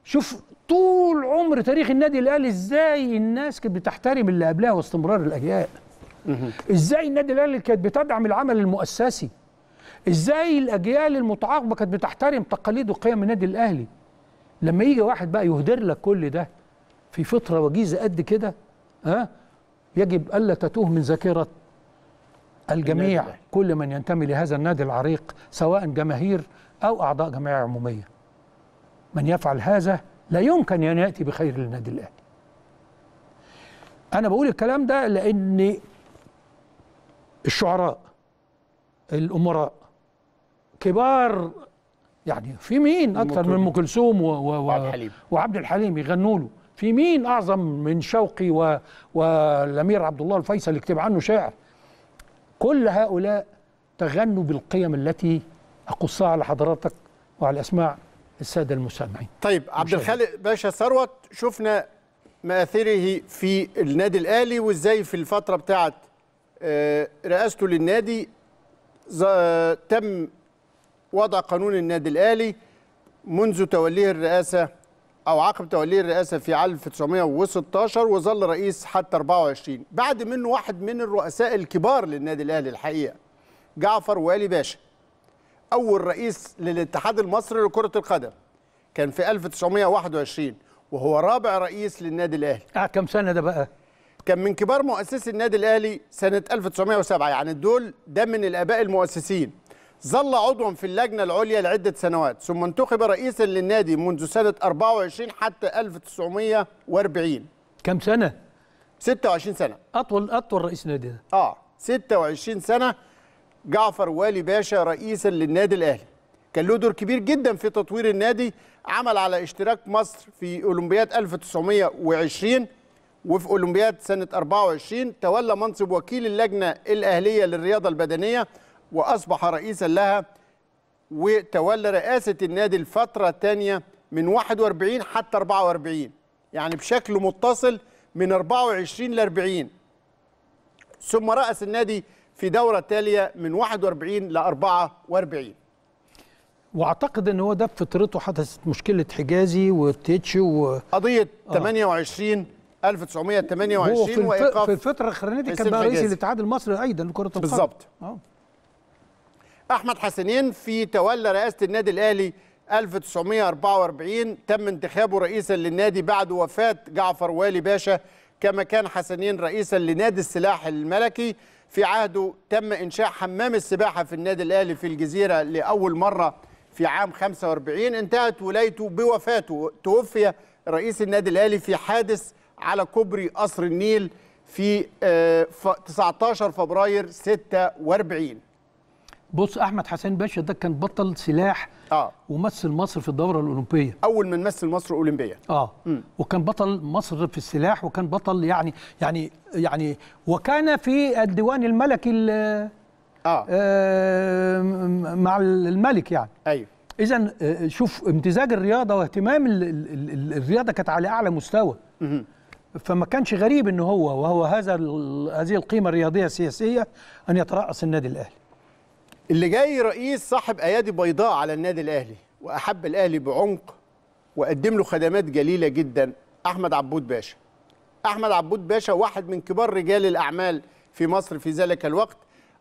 A: شوف طول عمر تاريخ النادي الاهلي ازاي الناس كانت بتحترم اللي قبلها واستمرار الاجيال ازاي النادي الاهلي كانت بتدعم العمل المؤسسي ازاي الاجيال المتعاقبه كانت بتحترم تقاليد وقيم النادي الاهلي لما يجي واحد بقى يهدر لك كل ده في فتره وجيزه قد كده ها يجب الا تتوه من ذاكره الجميع كل من ينتمي لهذا النادي العريق سواء جماهير او اعضاء جمعيه عموميه من يفعل هذا لا يمكن أن يأتي بخير للنادي الأهلي أنا بقول الكلام ده لأن الشعراء الأمراء كبار يعني في مين أكثر من أم كلثوم و... و... وعبد الحليم وعبد الحليم يغنوا له في مين أعظم من شوقي و... والأمير عبد الله الفيصل يكتب عنه شعر كل هؤلاء تغنوا بالقيم التي أقصها على حضراتك وعلى أسماع الساده المسامعين
B: طيب عبد الخالق باشا ثروت شفنا مآثره في النادي الاهلي وازاي في الفتره بتاعه آه، رئاسته للنادي آه، تم وضع قانون النادي الاهلي منذ توليه الرئاسه او عقب توليه الرئاسه في عام 1916 وظل رئيس حتى 24 بعد منه واحد من الرؤساء الكبار للنادي الاهلي الحقيقه جعفر وآلي باشا اول رئيس للاتحاد المصري لكره القدم كان في 1921 وهو رابع رئيس للنادي الاهلي آه كام سنه ده بقى كان من كبار مؤسسي النادي الاهلي سنه 1907 يعني دول ده من الاباء المؤسسين ظل عضوا في اللجنه العليا لعده سنوات ثم انتخب رئيسا للنادي منذ سنه 24 حتى 1940 كم سنه 26 سنه اطول اطول رئيس نادي ده اه 26 سنه جعفر والي باشا رئيسا للنادي الاهلي كان له دور كبير جدا في تطوير النادي عمل على اشتراك مصر في اولمبياد 1920 وفي اولمبياد سنه 24 تولى منصب وكيل اللجنه الاهليه للرياضه البدنيه واصبح رئيسا لها وتولى رئاسه النادي الفتره الثانيه من 41 حتى 44 يعني بشكل متصل من 24 ل 40 ثم رأس النادي في دورة تالية من 41 ل 44
A: واعتقد ان هو ده بفطرته حدثت مشكله حجازي وتيتشي و
B: قضيه آه. 28 1928 وايقاف في الفتره الاخرانيه دي كان بقى رئيس الاتحاد
A: المصري ايضا لكره القدم بالظبط آه.
B: احمد حسنين في تولى رئاسه النادي الاهلي 1944 تم انتخابه رئيسا للنادي بعد وفاه جعفر والي باشا كما كان حسنين رئيسا لنادي السلاح الملكي في عهده تم إنشاء حمام السباحة في النادي الأهلي في الجزيرة لأول مرة في عام 45 انتهت ولايته بوفاته توفي رئيس النادي الأهلي في حادث على كوبري قصر النيل في 19 آه، فبراير 46
A: بص احمد حسين باشا ده كان بطل سلاح اه ومثل مصر في الدوره الاولمبيه اول من مثل مصر اولمبيه اه م. وكان بطل مصر في السلاح وكان بطل يعني يعني يعني وكان في الديوان الملكي آه. آه مع الملك يعني ايوه اذا آه، شوف امتزاج الرياضه واهتمام الرياضه كانت على اعلى مستوى م. فما كانش غريب ان هو وهو هذا هذه القيمه الرياضيه السياسيه ان يترأس النادي الاهلي
B: اللي جاي رئيس صاحب ايادي بيضاء على النادي الاهلي واحب الاهلي بعمق وقدم له خدمات جليله جدا احمد عبود باشا احمد عبود باشا واحد من كبار رجال الاعمال في مصر في ذلك الوقت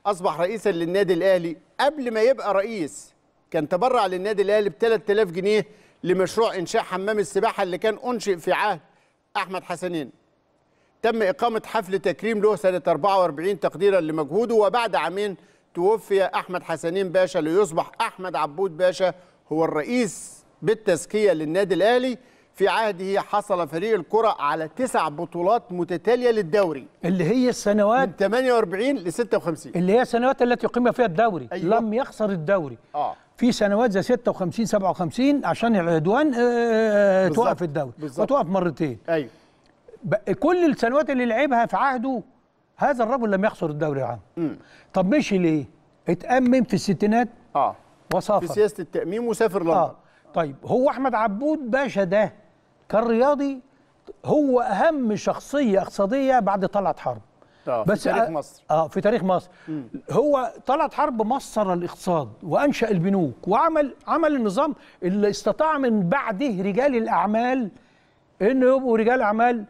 B: اصبح رئيسا للنادي الاهلي قبل ما يبقى رئيس كان تبرع للنادي الاهلي ب 3000 جنيه لمشروع انشاء حمام السباحه اللي كان انشئ في عهد احمد حسنين تم اقامه حفل تكريم له سنه 44 تقديرا لمجهوده وبعد عامين توفي أحمد حسنين باشا ليصبح أحمد عبود باشا هو الرئيس بالتزكية للنادي الأهلي في عهده حصل فريق الكرة على تسع بطولات
A: متتالية للدوري اللي هي السنوات من 48 ل 56 اللي هي السنوات التي قيم فيها الدوري أيوة. لم يخسر الدوري آه. في سنوات زي 56 57 عشان العدوان آه، آه، آه، توقف الدوري وتوقف مرتين ايوه كل السنوات اللي لعبها في عهده هذا الرجل لم يخسر الدوري العام طب مشي ليه اتأمم في الستينات اه وسافر في سياسه التأميم وسافر آه. لندن اه طيب هو احمد عبود باشا ده كان رياضي هو اهم شخصيه اقتصاديه بعد طلعت حرب
B: آه بس في تاريخ آه، مصر
A: اه في تاريخ مصر مم. هو طلعت حرب مصر الاقتصاد وانشا البنوك وعمل عمل النظام اللي استطاع من بعده رجال الاعمال انه يبقوا رجال اعمال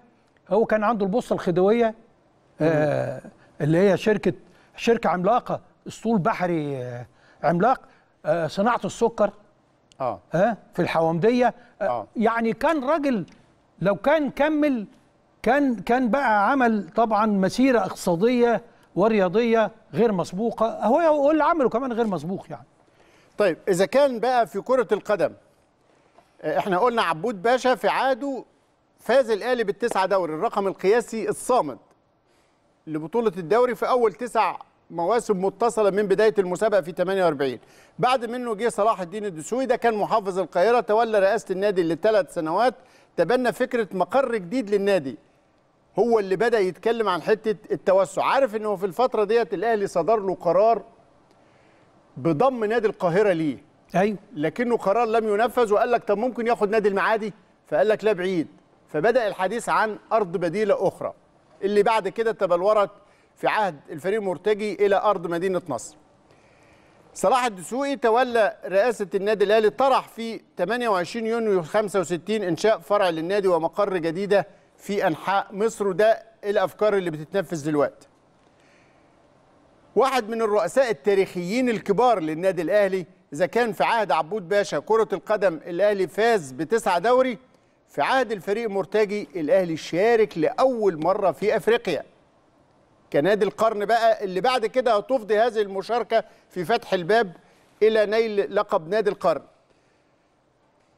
A: هو كان عنده البوصه الخديويه آه اللي هي شركه شركه عملاقه اسطول بحري آه عملاق آه صناعه السكر اه في الحوامديه آه،, آه يعني كان راجل لو كان كمل كان كان بقى عمل طبعا مسيره اقتصاديه ورياضيه غير مسبوقه هو هو اللي عمله كمان غير مسبوق يعني طيب اذا كان بقى في كره القدم
B: آه، احنا قلنا عبود باشا في عاده فاز الاهلي بالتسعه دوري الرقم القياسي الصامد لبطولة الدوري في أول تسع مواسم متصلة من بداية المسابقة في 48 بعد منه جه صلاح الدين الدسوقي ده كان محافظ القاهرة تولى رئاسة النادي لثلاث سنوات تبنى فكرة مقر جديد للنادي هو اللي بدأ يتكلم عن حتة التوسع عارف أنه في الفترة ديت الأهلي صدر له قرار بضم نادي القاهرة ليه أيوة. لكنه قرار لم ينفذ وقال لك طب ممكن ياخد نادي المعادي فقال لك لا بعيد فبدأ الحديث عن أرض بديلة أخرى اللي بعد كده تبلورت في عهد الفريق مرتجي الى ارض مدينه نصر. صلاح الدسوقي تولى رئاسه النادي الاهلي طرح في 28 يونيو 65 انشاء فرع للنادي ومقر جديده في انحاء مصر وده الافكار اللي بتتنفذ دلوقتي. واحد من الرؤساء التاريخيين الكبار للنادي الاهلي اذا كان في عهد عبود باشا كره القدم الاهلي فاز بتسعه دوري في عهد الفريق مرتجي الاهلي شارك لاول مره في افريقيا كنادي القرن بقى اللي بعد كده هتفضي هذه المشاركه في فتح الباب الى نيل لقب نادي القرن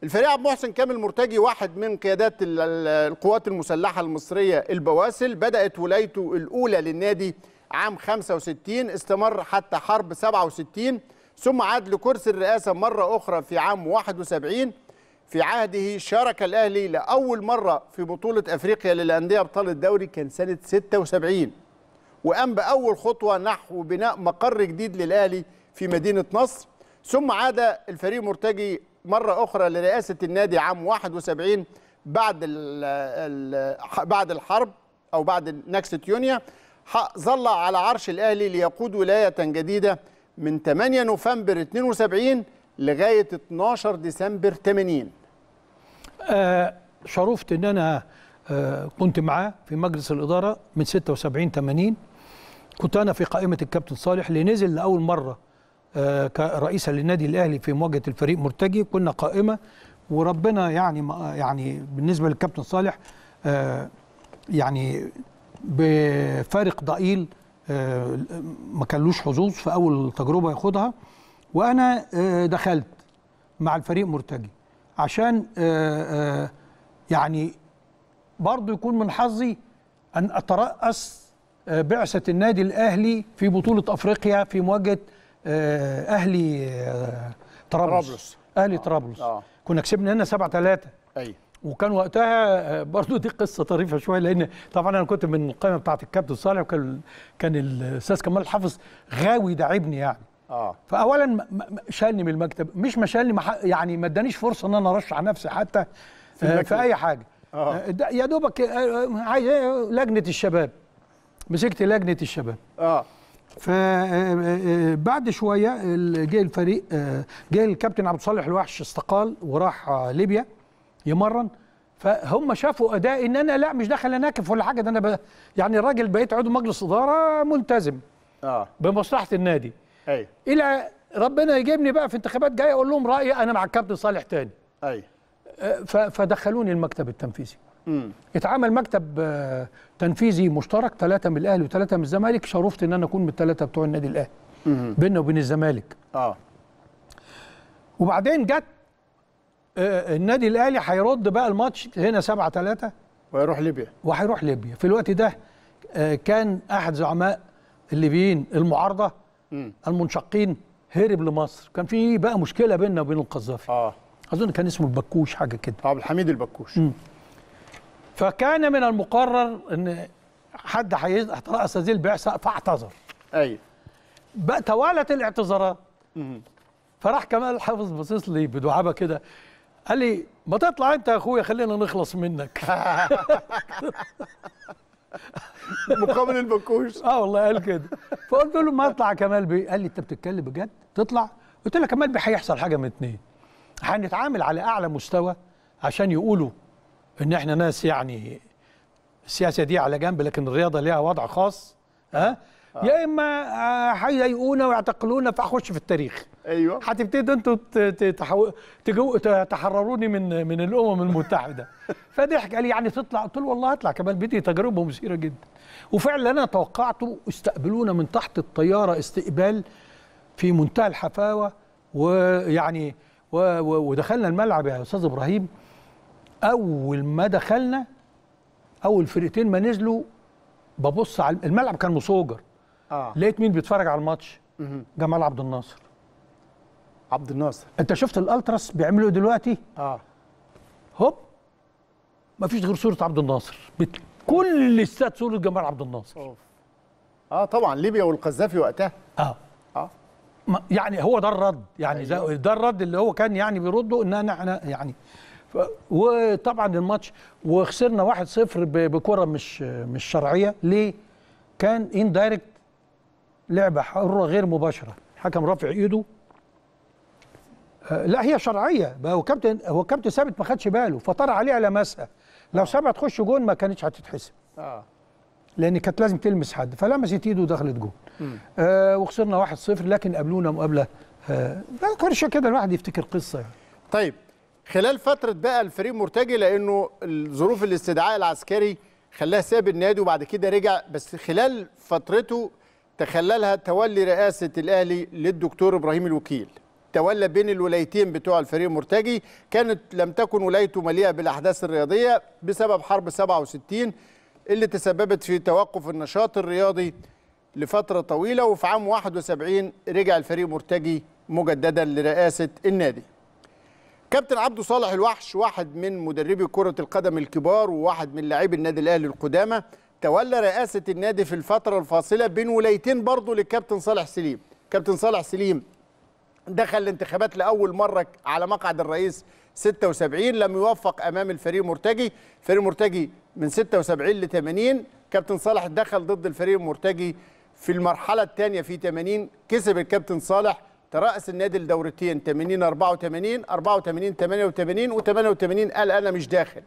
B: الفريق عبد المحسن كامل مرتجي واحد من قيادات القوات المسلحه المصريه البواسل بدات ولايته الاولى للنادي عام 65 استمر حتى حرب 67 ثم عاد لكرسي الرئاسه مره اخرى في عام 71 في عهده شارك الأهلي لأول مرة في بطولة أفريقيا للأندية أبطال الدوري كان سنة 76 وقام بأول خطوة نحو بناء مقر جديد للأهلي في مدينة نصر ثم عاد الفريق مرتجي مرة أخرى لرئاسة النادي عام 71 بعد بعد الحرب أو بعد نكسة يونيا ظل على عرش الأهلي ليقود ولاية جديدة من 8 نوفمبر 72 لغاية 12 ديسمبر 80
A: آه، شرفت ان انا آه، كنت معاه في مجلس الاداره من 76 80 كنت انا في قائمه الكابتن صالح اللي نزل لاول مره آه، رئيسا للنادي الاهلي في مواجهه الفريق مرتجي كنا قائمه وربنا يعني يعني بالنسبه للكابتن صالح يعني بفارق ضئيل ما كانلوش حظوظ في اول تجربه ياخدها وانا دخلت مع الفريق مرتجي عشان آه، آه، يعني برضه يكون من حظي أن أترأس آه، بعثة النادي الأهلي في بطولة أفريقيا في مواجهة أهلي طرابلس أهلي طرابلس كنا كسبنا هنا 7 3 أيوه وكان وقتها برضو دي قصه طريفه شويه لان طبعا انا كنت من القائمه بتاعه الكابتن صالح وكان كان الاستاذ كمال الحافظ غاوي داعبني يعني آه. فاولا شالني من المكتب مش ما شالني يعني ما ادانيش فرصه ان انا ارشح نفسي حتى في, في اي حاجه آه. آه، يا دوبك لجنه الشباب مسكت لجنه الشباب اه فبعد شويه جه الفريق جه الكابتن عبد الصالح الوحش استقال وراح ليبيا يمرن فهم شافوا اداء ان انا لا مش داخل اناكف ولا حاجه ده انا يعني الراجل بقيت عضو مجلس اداره ملتزم اه بمصلحه النادي ايوه الى ربنا يجيبني بقى في انتخابات جايه اقول لهم رايي انا مع الكابتن صالح تاني ايوه فدخلوني المكتب التنفيذي امم اتعمل مكتب آه، تنفيذي مشترك ثلاثه من الاهلي وثلاثه من الزمالك شرفت ان انا اكون من الثلاثه بتوع النادي الاهلي بيننا وبين الزمالك اه وبعدين جت آه، النادي الاهلي هيرد بقى الماتش هنا 7 3 وهيروح ليبيا وهيروح ليبيا في الوقت ده كان احد زعماء الليبيين المعارضه المنشقين هرب لمصر كان في بقى مشكله بيننا وبين القذافي اه اظن كان اسمه البكوش حاجه كده عبد الحميد البكوش مم. فكان من المقرر ان حد هيترأس هذه البعثه فاعتذر ايوه توالت الاعتذارات فراح كمال الحافظ باصص لي بدعابه كده قال لي ما تطلع انت يا اخويا خلينا نخلص منك (laughs) مقابل البكوش اه والله قال كده فقلت له ما اطلع كمال بيه قال لي انت بتتكلم بجد تطلع قلت له كمال بيه هيحصل حاجه من اتنين هنتعامل على اعلى مستوى عشان يقولوا ان احنا ناس يعني السياسه دي على جنب لكن الرياضه ليها وضع خاص ها أه؟ آه. يا اما هيضايقونا آه، ويعتقلونا فاخش في التاريخ ايوه هتبتدي انتوا تحو... تحرروني من من الامم المتحده (laughs) فضحك قال لي يعني تطلع قلت له والله هطلع كمان بدي تجربه مثيره جدا وفعلا انا توقعته استقبلونا من تحت الطياره استقبال في منتهى الحفاوه ويعني و... و... ودخلنا الملعب يا استاذ ابراهيم اول ما دخلنا اول فرقتين ما نزلوا ببص على الملعب كان مصوجر آه. لقيت مين بيتفرج على الماتش جمال عبد الناصر عبد الناصر انت شفت الالتراس بيعملوا ايه دلوقتي اه هوب مفيش غير صوره عبد الناصر بت... كل الاستاد صوره جمال عبد الناصر أوه. اه طبعا ليبيا والقذافي وقتها اه اه يعني هو ده الرد يعني أيوه. ده, أيوة. الرد اللي هو كان يعني بيرده ان انا احنا يعني ف... وطبعا الماتش وخسرنا 1-0 بكره مش مش شرعيه ليه كان اندايركت لعبه حره غير مباشره الحكم رافع ايده آه، لا هي شرعيه بقى هو كابتن هو كابتن ثابت ما خدش باله فطر عليها لمسها لو سابها تخش جون ما كانتش هتتحسب اه لان كانت لازم تلمس حد فلمست ايده ودخلت جون آه وخسرنا 1-0 لكن قابلونا مقابله آه شيء كده الواحد يفتكر قصه يعني. طيب خلال
B: فتره بقى الفريق مرتجي لانه الظروف الاستدعاء العسكري خلاه ساب النادي وبعد كده رجع بس خلال فترته تخللها تولي رئاسة الأهلي للدكتور إبراهيم الوكيل تولى بين الولايتين بتوع الفريق المرتجي كانت لم تكن ولايته مليئة بالأحداث الرياضية بسبب حرب 67 اللي تسببت في توقف النشاط الرياضي لفترة طويلة وفي عام 71 رجع الفريق مرتجي مجددا لرئاسة النادي كابتن عبد صالح الوحش واحد من مدربي كرة القدم الكبار وواحد من لاعبي النادي الأهلي القدامى تولى رئاسة النادي في الفترة الفاصلة بين ولايتين برضه للكابتن صالح سليم كابتن صالح سليم دخل الانتخابات لأول مرة على مقعد الرئيس 76 لم يوفق أمام الفريق مرتجي فريق مرتجي من 76 ل 80 كابتن صالح دخل ضد الفريق مرتجي في المرحلة الثانية في 80 كسب الكابتن صالح ترأس النادي لدورتين 80 84 84 88 و88 قال أنا مش داخل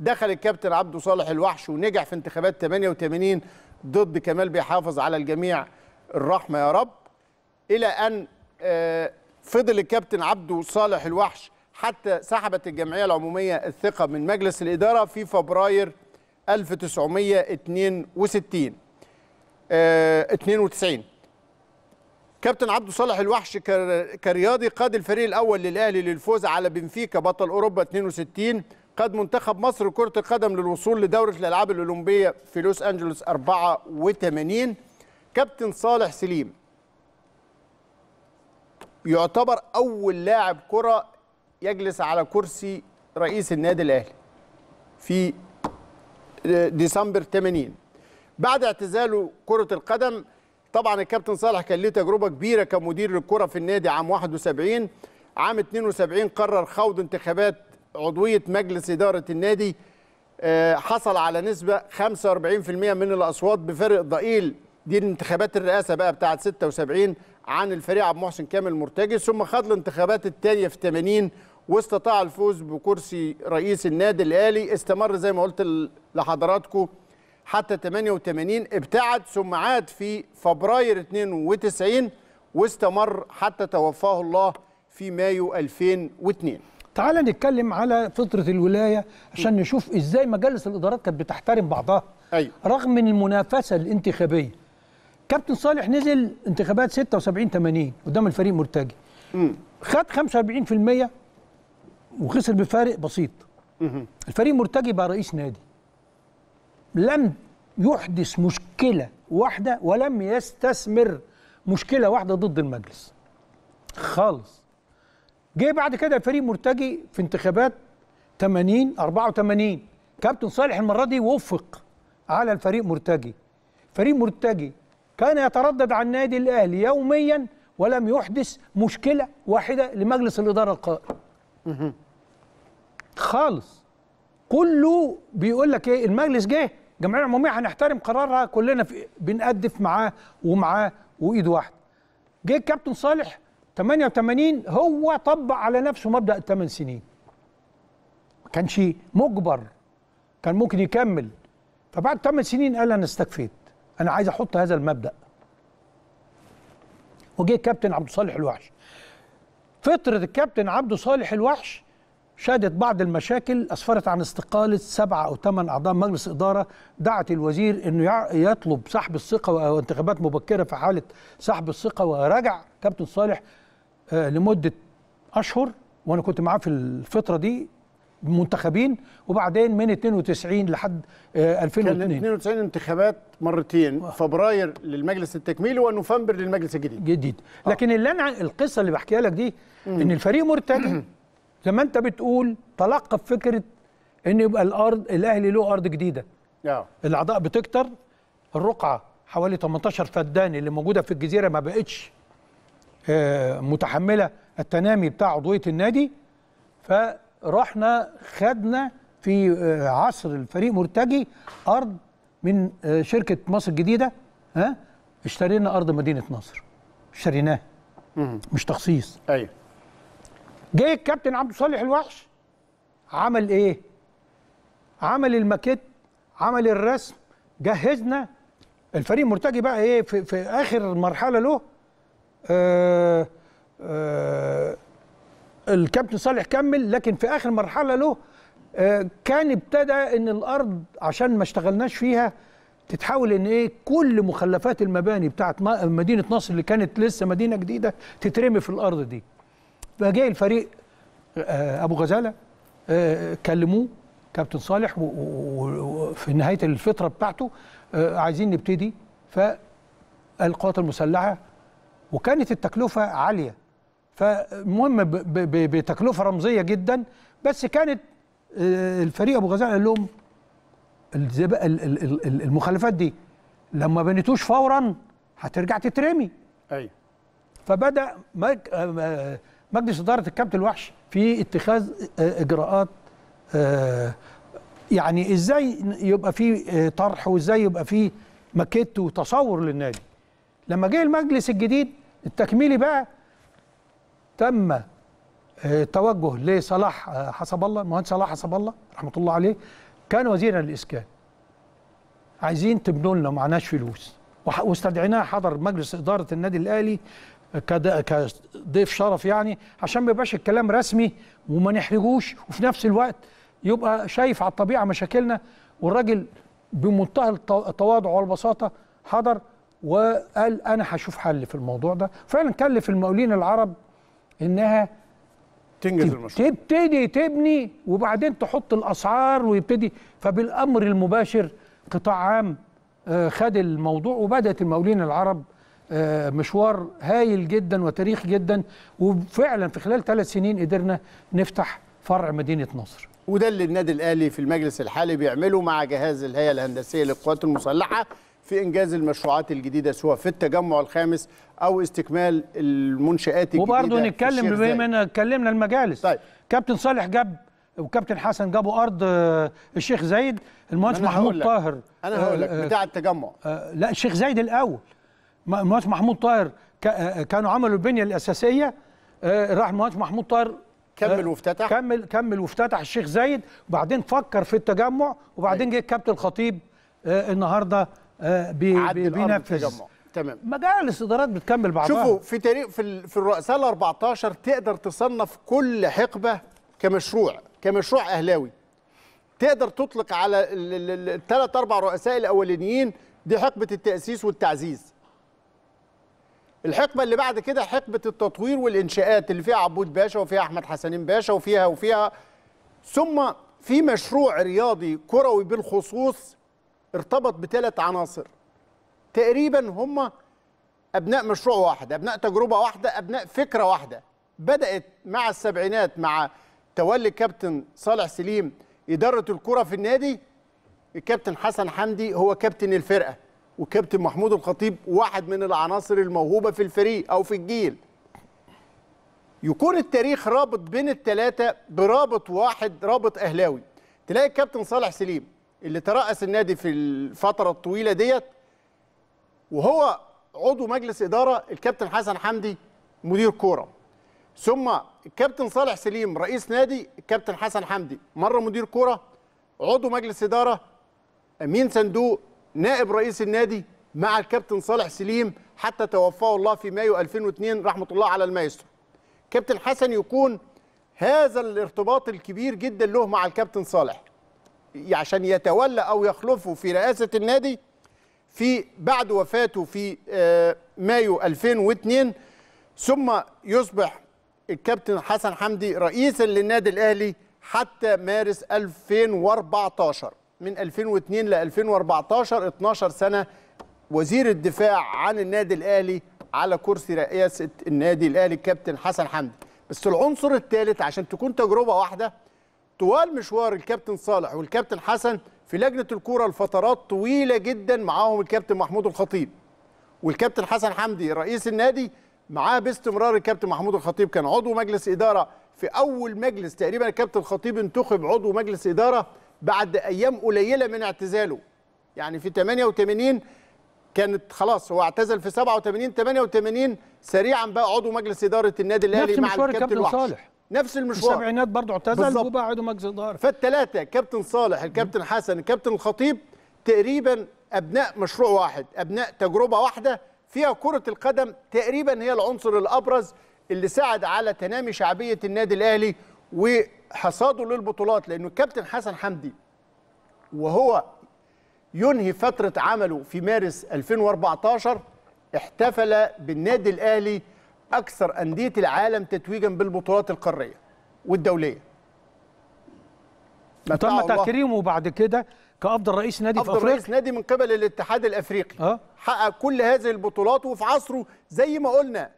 B: دخل الكابتن عبده صالح الوحش ونجح في انتخابات 88 ضد كمال بيحافظ على الجميع الرحمه يا رب الى ان آه، فضل الكابتن عبده صالح الوحش حتى سحبت الجمعيه العموميه الثقه من مجلس الاداره في فبراير 1962 92 آه، كابتن عبد صالح الوحش كرياضي قاد الفريق الاول للاهلي للفوز على بنفيكا بطل اوروبا 62 قاد منتخب مصر كرة القدم للوصول لدورة الألعاب الأولمبية في لوس أنجلوس 84 كابتن صالح سليم يعتبر أول لاعب كرة يجلس على كرسي رئيس النادي الأهلي في ديسمبر 80 بعد اعتزاله كرة القدم طبعا الكابتن صالح كان له تجربة كبيرة كمدير للكرة في النادي عام 71 عام 72 قرر خوض انتخابات عضويه مجلس اداره النادي آه، حصل على نسبه 45% من الاصوات بفرق ضئيل دي الانتخابات الرئاسه بقى بتاعه 76 عن الفريق عبد المحسن كامل مرتجي ثم خاض الانتخابات الثانيه في 80 واستطاع الفوز بكرسي رئيس النادي الاهلي استمر زي ما قلت لحضراتكم حتى 88 ابتعد ثم عاد في فبراير 92
A: واستمر حتى توفاه الله في مايو 2002 تعال نتكلم على فطرة الولاية عشان نشوف إزاي مجالس الإدارات كانت بتحترم بعضها أيوة. رغم من المنافسة الانتخابية كابتن صالح نزل انتخابات 76 80 قدام الفريق مرتجي خد 45% وخسر بفارق بسيط مم. الفريق مرتجي بقى رئيس نادي لم يحدث مشكلة واحدة ولم يستثمر مشكلة واحدة ضد المجلس خالص جه بعد كده الفريق مرتجي في انتخابات 80 84 كابتن صالح المره دي وفق على الفريق مرتجي فريق مرتجي كان يتردد عن النادي الاهلي يوميا ولم يحدث مشكله واحده لمجلس الاداره القائم خالص كله بيقول لك ايه المجلس جه جمعيه عموميه هنحترم قرارها كلنا في بنقدف معاه ومعاه وايد واحده جه الكابتن صالح 88 هو طبق على نفسه مبدا الثمان سنين ما كانش مجبر كان ممكن يكمل فبعد ثمان سنين قال انا استكفيت انا عايز احط هذا المبدا وجه الكابتن عبد الصالح الوحش فتره الكابتن عبد الصالح الوحش شهدت بعض المشاكل اسفرت عن استقاله سبعه او ثمان اعضاء مجلس اداره دعت الوزير انه يطلب سحب الثقه وانتخابات مبكره في حاله سحب الثقه ورجع كابتن صالح آه، لمده اشهر وانا كنت معاه في الفتره دي منتخبين وبعدين من 92 لحد 2002 آه، كان 92
B: انتخابات مرتين فبراير للمجلس التكميلي ونوفمبر للمجلس الجديد جديد آه.
A: لكن اللي انا القصه اللي بحكيها لك دي مم. ان الفريق مرتجي (coughs) زي ما انت بتقول تلقى فكره ان يبقى الارض الاهلي له ارض جديده آه. الاعضاء بتكتر الرقعه حوالي 18 فدان اللي موجوده في الجزيره ما بقتش آه، متحمله التنامي بتاع عضويه النادي فرحنا خدنا في آه، عصر الفريق مرتجي ارض من آه، شركه مصر الجديده ها اشترينا ارض مدينه نصر اشتريناها مش تخصيص ايوه جه الكابتن عبد الصالح الوحش عمل ايه عمل الماكيت عمل الرسم جهزنا الفريق مرتجي بقى ايه في, في اخر مرحله له آآ آه، آه، الكابتن صالح كمل لكن في اخر مرحله له آه، كان ابتدى ان الارض عشان ما اشتغلناش فيها تتحول ان ايه كل مخلفات المباني بتاعت مدينه نصر اللي كانت لسه مدينه جديده تترمي في الارض دي فجاء الفريق ابو غزاله كلموه كابتن صالح وفي نهايه الفتره بتاعته عايزين نبتدي فالقوات المسلحه وكانت التكلفة عالية فالمهم بتكلفة رمزية جدا بس كانت آه، الفريق أبو غزال قال لهم المخالفات دي لما بنيتوش فورا هترجع تترمي ايوه فبدا آه، آه، مجلس اداره الكابتن الوحش في اتخاذ اجراءات يعني ازاي يبقى في طرح وازاي يبقى في ماكيت وتصور للنادي لما جه المجلس الجديد التكميلي بقى تم آه، توجه لصلاح آه، حسب الله المهندس صلاح حسب الله رحمه الله عليه كان وزيرا للاسكان عايزين تبنوا لنا معناش فلوس واستدعيناه حضر مجلس اداره النادي الاهلي آه، كضيف شرف يعني عشان ما يبقاش الكلام رسمي وما نحرجوش وفي نفس الوقت يبقى شايف على الطبيعه مشاكلنا والراجل بمنتهى التواضع والبساطه حضر وقال انا هشوف حل في الموضوع ده فعلا كلف المقاولين العرب انها تنجز المشروع تبتدي تبني وبعدين تحط الاسعار ويبتدي فبالامر المباشر قطاع عام آه، خد الموضوع وبدات المقاولين العرب آه، مشوار هايل جدا وتاريخ جدا وفعلا في خلال ثلاث سنين قدرنا نفتح فرع مدينه نصر
B: وده اللي النادي الاهلي في المجلس الحالي بيعمله مع جهاز الهيئه الهندسيه للقوات المسلحه في انجاز المشروعات الجديده سواء في التجمع الخامس او استكمال المنشات الجديده وبرضه نتكلم بما
A: اننا اتكلمنا المجالس طيب كابتن صالح جاب وكابتن حسن جابوا ارض آه، الشيخ زايد المهندس محمود طاهر انا هقول لك آه، آه، بتاع التجمع لا الشيخ زايد الاول المهندس محمود طاهر كانوا عملوا البنيه الاساسيه راح المهندس محمود طاهر كمل وافتتح كمل كمل وافتتح الشيخ زايد وبعدين فكر في التجمع وبعدين طيب. جه الكابتن الخطيب النهارده آه، بينفذ تمام مجال الاستدارات بتكمل بعضها شوفوا
B: في تاريخ في, في الرؤساء ال 14 تقدر تصنف كل حقبه كمشروع كمشروع اهلاوي تقدر تطلق على الثلاث اربع رؤساء الاولانيين دي حقبه التاسيس والتعزيز الحقبه اللي بعد كده حقبه التطوير والانشاءات اللي فيها عبود باشا وفيها احمد حسنين باشا وفيها وفيها ثم في مشروع رياضي كروي بالخصوص ارتبط بثلاث عناصر تقريبا هم ابناء مشروع واحد ابناء تجربه واحده ابناء فكره واحده بدات مع السبعينات مع تولي كابتن صالح سليم اداره الكره في النادي الكابتن حسن حمدي هو كابتن الفرقه وكابتن محمود الخطيب واحد من العناصر الموهوبه في الفريق او في الجيل يكون التاريخ رابط بين الثلاثه برابط واحد رابط اهلاوي تلاقي الكابتن صالح سليم اللي ترأس النادي في الفترة الطويلة ديت وهو عضو مجلس إدارة الكابتن حسن حمدي مدير كورة ثم الكابتن صالح سليم رئيس نادي الكابتن حسن حمدي مرة مدير كورة عضو مجلس إدارة أمين صندوق نائب رئيس النادي مع الكابتن صالح سليم حتى توفاه الله في مايو 2002 رحمة الله على المايسترو كابتن حسن يكون هذا الارتباط الكبير جدا له مع الكابتن صالح عشان يتولى او يخلفه في رئاسه النادي في بعد وفاته في آه، مايو 2002 ثم يصبح الكابتن حسن حمدي رئيسا للنادي الاهلي حتى مارس 2014 من 2002 ل 2014 12 سنه وزير الدفاع عن النادي الاهلي على كرسي رئاسه النادي الاهلي الكابتن حسن حمدي بس العنصر الثالث عشان تكون تجربه واحده طوال مشوار الكابتن صالح والكابتن حسن في لجنه الكوره لفترات طويله جدا معاهم الكابتن محمود الخطيب والكابتن حسن حمدي رئيس النادي معاه باستمرار الكابتن محمود الخطيب كان عضو مجلس اداره في اول مجلس تقريبا الكابتن الخطيب انتخب عضو مجلس اداره بعد ايام قليله من اعتزاله يعني في 88 كانت خلاص هو اعتزل في 87 88 سريعا بقى عضو مجلس اداره النادي الاهلي مع الكابتن, الكابتن صالح نفس المشوار السبعينات برضه اعتزل وبعده مجلس اداره فالثلاثه كابتن صالح الكابتن حسن الكابتن الخطيب تقريبا ابناء مشروع واحد ابناء تجربه واحده فيها كره القدم تقريبا هي العنصر الابرز اللي ساعد على تنامي شعبيه النادي الاهلي وحصاده للبطولات لانه الكابتن حسن حمدي وهو ينهي فتره عمله في مارس 2014 احتفل بالنادي الاهلي اكثر انديه العالم تتويجا بالبطولات القاريه والدوليه
A: تم تكريمه بعد كده كافضل
B: رئيس نادي أفضل في افريقيا رئيس نادي من قبل الاتحاد الافريقي أه؟ حقق كل هذه البطولات وفي عصره زي ما قلنا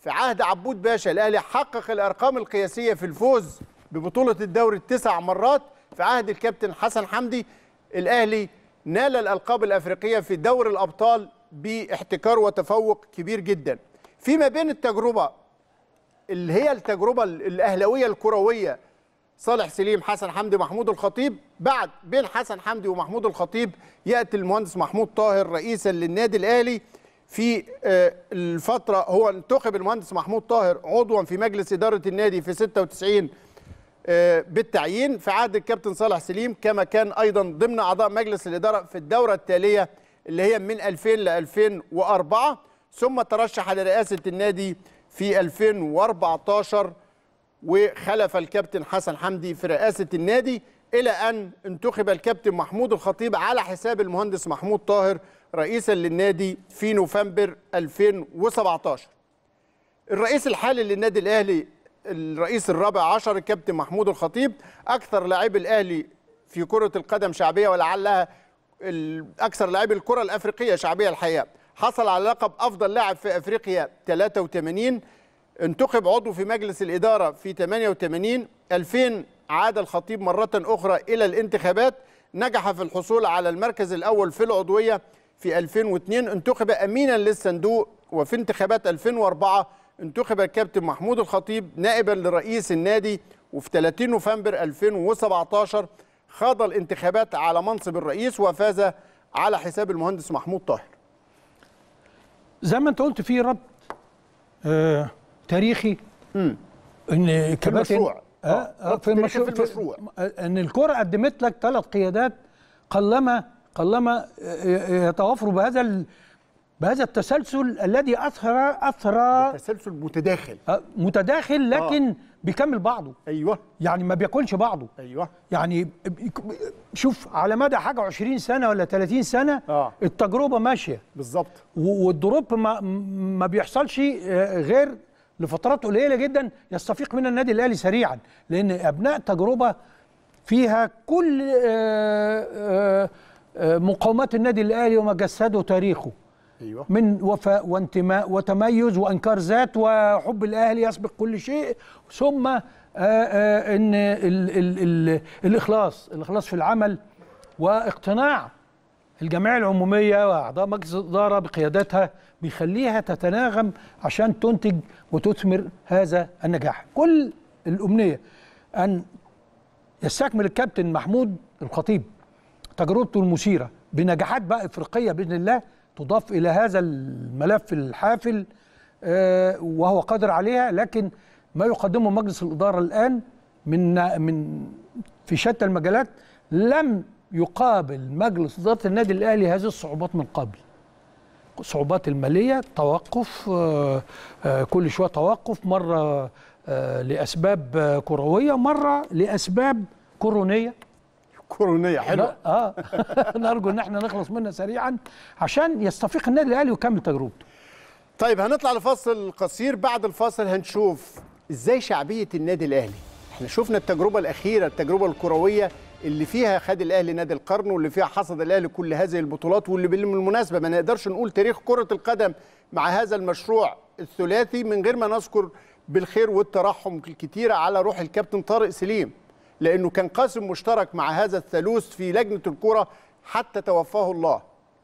B: في عهد عبود باشا الاهلي حقق الارقام القياسيه في الفوز ببطوله الدوري التسع مرات في عهد الكابتن حسن حمدي الاهلي نال الالقاب الافريقيه في دوري الابطال باحتكار وتفوق كبير جدا فيما بين التجربه اللي هي التجربه الاهلاويه الكرويه صالح سليم حسن حمدي محمود الخطيب بعد بين حسن حمدي ومحمود الخطيب ياتي المهندس محمود طاهر رئيسا للنادي الاهلي في آه، الفتره هو انتخب المهندس محمود طاهر عضوا في مجلس اداره النادي في 96 آه، بالتعيين في عهد الكابتن صالح سليم كما كان ايضا ضمن اعضاء مجلس الاداره في الدوره التاليه اللي هي من 2000 ل 2004 ثم ترشح لرئاسة النادي في 2014 وخلف الكابتن حسن حمدي في رئاسة النادي إلى أن انتخب الكابتن محمود الخطيب على حساب المهندس محمود طاهر رئيسا للنادي في نوفمبر 2017 الرئيس الحالي للنادي الأهلي الرئيس الرابع عشر الكابتن محمود الخطيب أكثر لاعب الأهلي في كرة القدم شعبية ولعلها أكثر لاعبي الكرة الأفريقية شعبية الحقيقة حصل على لقب افضل لاعب في افريقيا 83 انتخب عضو في مجلس الاداره في 88 2000 عاد الخطيب مره اخرى الى الانتخابات نجح في الحصول على المركز الاول في العضويه في 2002 انتخب امينا للصندوق وفي انتخابات 2004 انتخب الكابتن محمود الخطيب نائبا لرئيس النادي وفي 30 نوفمبر 2017 خاض الانتخابات على منصب الرئيس وفاز على حساب
A: المهندس محمود طاهر زي ما انت قلت في ربط آه تاريخي ان كباتن آه آه, آه، في المشروع, في المشروع. آه، ان الكره قدمت لك ثلاث قيادات قلما قلما آه، يتوافروا بهذا بهذا التسلسل الذي اثر اثر تسلسل متداخل متداخل لكن آه. بيكمل بعضه ايوه يعني ما بياكلش بعضه ايوه يعني شوف على مدى حاجه 20 سنه ولا 30 سنه آه. التجربه ماشيه بالظبط والدروب ما ما بيحصلش آه، غير لفترات قليله جدا يستفيق منها النادي الاهلي سريعا لان ابناء تجربه فيها كل آه، آه، مقومات النادي الاهلي وما جسده تاريخه أيوة. من وفاء وانتماء وتميز وانكار ذات وحب الاهلي يسبق كل شيء ثم آآ آه، آآ آه، ان الـ الـ الـ الاخلاص الاخلاص في العمل واقتناع الجمعيه العموميه واعضاء مجلس الاداره بقيادتها بيخليها تتناغم عشان تنتج وتثمر هذا النجاح كل الامنيه ان يستكمل الكابتن محمود الخطيب تجربته المثيره بنجاحات بقى افريقيه باذن الله تضاف إلى هذا الملف الحافل آه، وهو قادر عليها لكن ما يقدمه مجلس الإدارة الآن من من في شتى المجالات لم يقابل مجلس إدارة النادي الأهلي هذه الصعوبات من قبل صعوبات المالية توقف آه، آه، كل شوية توقف مرة لأسباب كروية مرة لأسباب كورونية كورونيه حلوه اه (laughs) نرجو ان احنا نخلص منها سريعا عشان يستفيق النادي الاهلي ويكمل تجربته طيب هنطلع لفاصل قصير بعد
B: الفاصل هنشوف ازاي شعبيه النادي الاهلي احنا شفنا التجربه الاخيره التجربه الكرويه اللي فيها خد الاهلي نادي القرن واللي فيها حصد الاهلي كل هذه البطولات واللي بالمناسبه ما نقدرش نقول تاريخ كره القدم مع هذا المشروع الثلاثي من غير ما نذكر بالخير والترحم الكتيره على روح الكابتن طارق سليم لأنه كان قاسم مشترك مع هذا الثالوث في لجنة الكوره حتى توفاه الله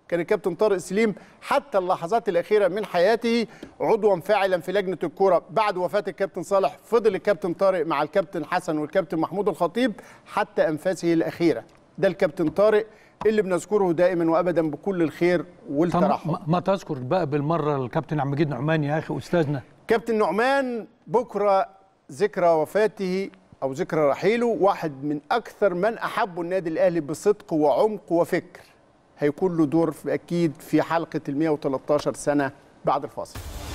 B: كان الكابتن طارق سليم حتى اللحظات الأخيرة من حياته عضوا فاعلا في لجنة الكوره بعد وفاة الكابتن صالح فضل الكابتن طارق مع الكابتن حسن والكابتن محمود الخطيب حتى أنفاسه الأخيرة ده الكابتن طارق اللي بنذكره دائما وابدا بكل
A: الخير والترحم ما تذكر بقى بالمره الكابتن عم مجيد نعمان يا اخي استاذنا
B: كابتن نعمان بكره ذكرى وفاته او ذكرى رحيله واحد من اكثر من احبوا النادي الاهلي بصدق وعمق وفكر هيكون له دور اكيد في حلقه ال 113 سنه بعد الفاصل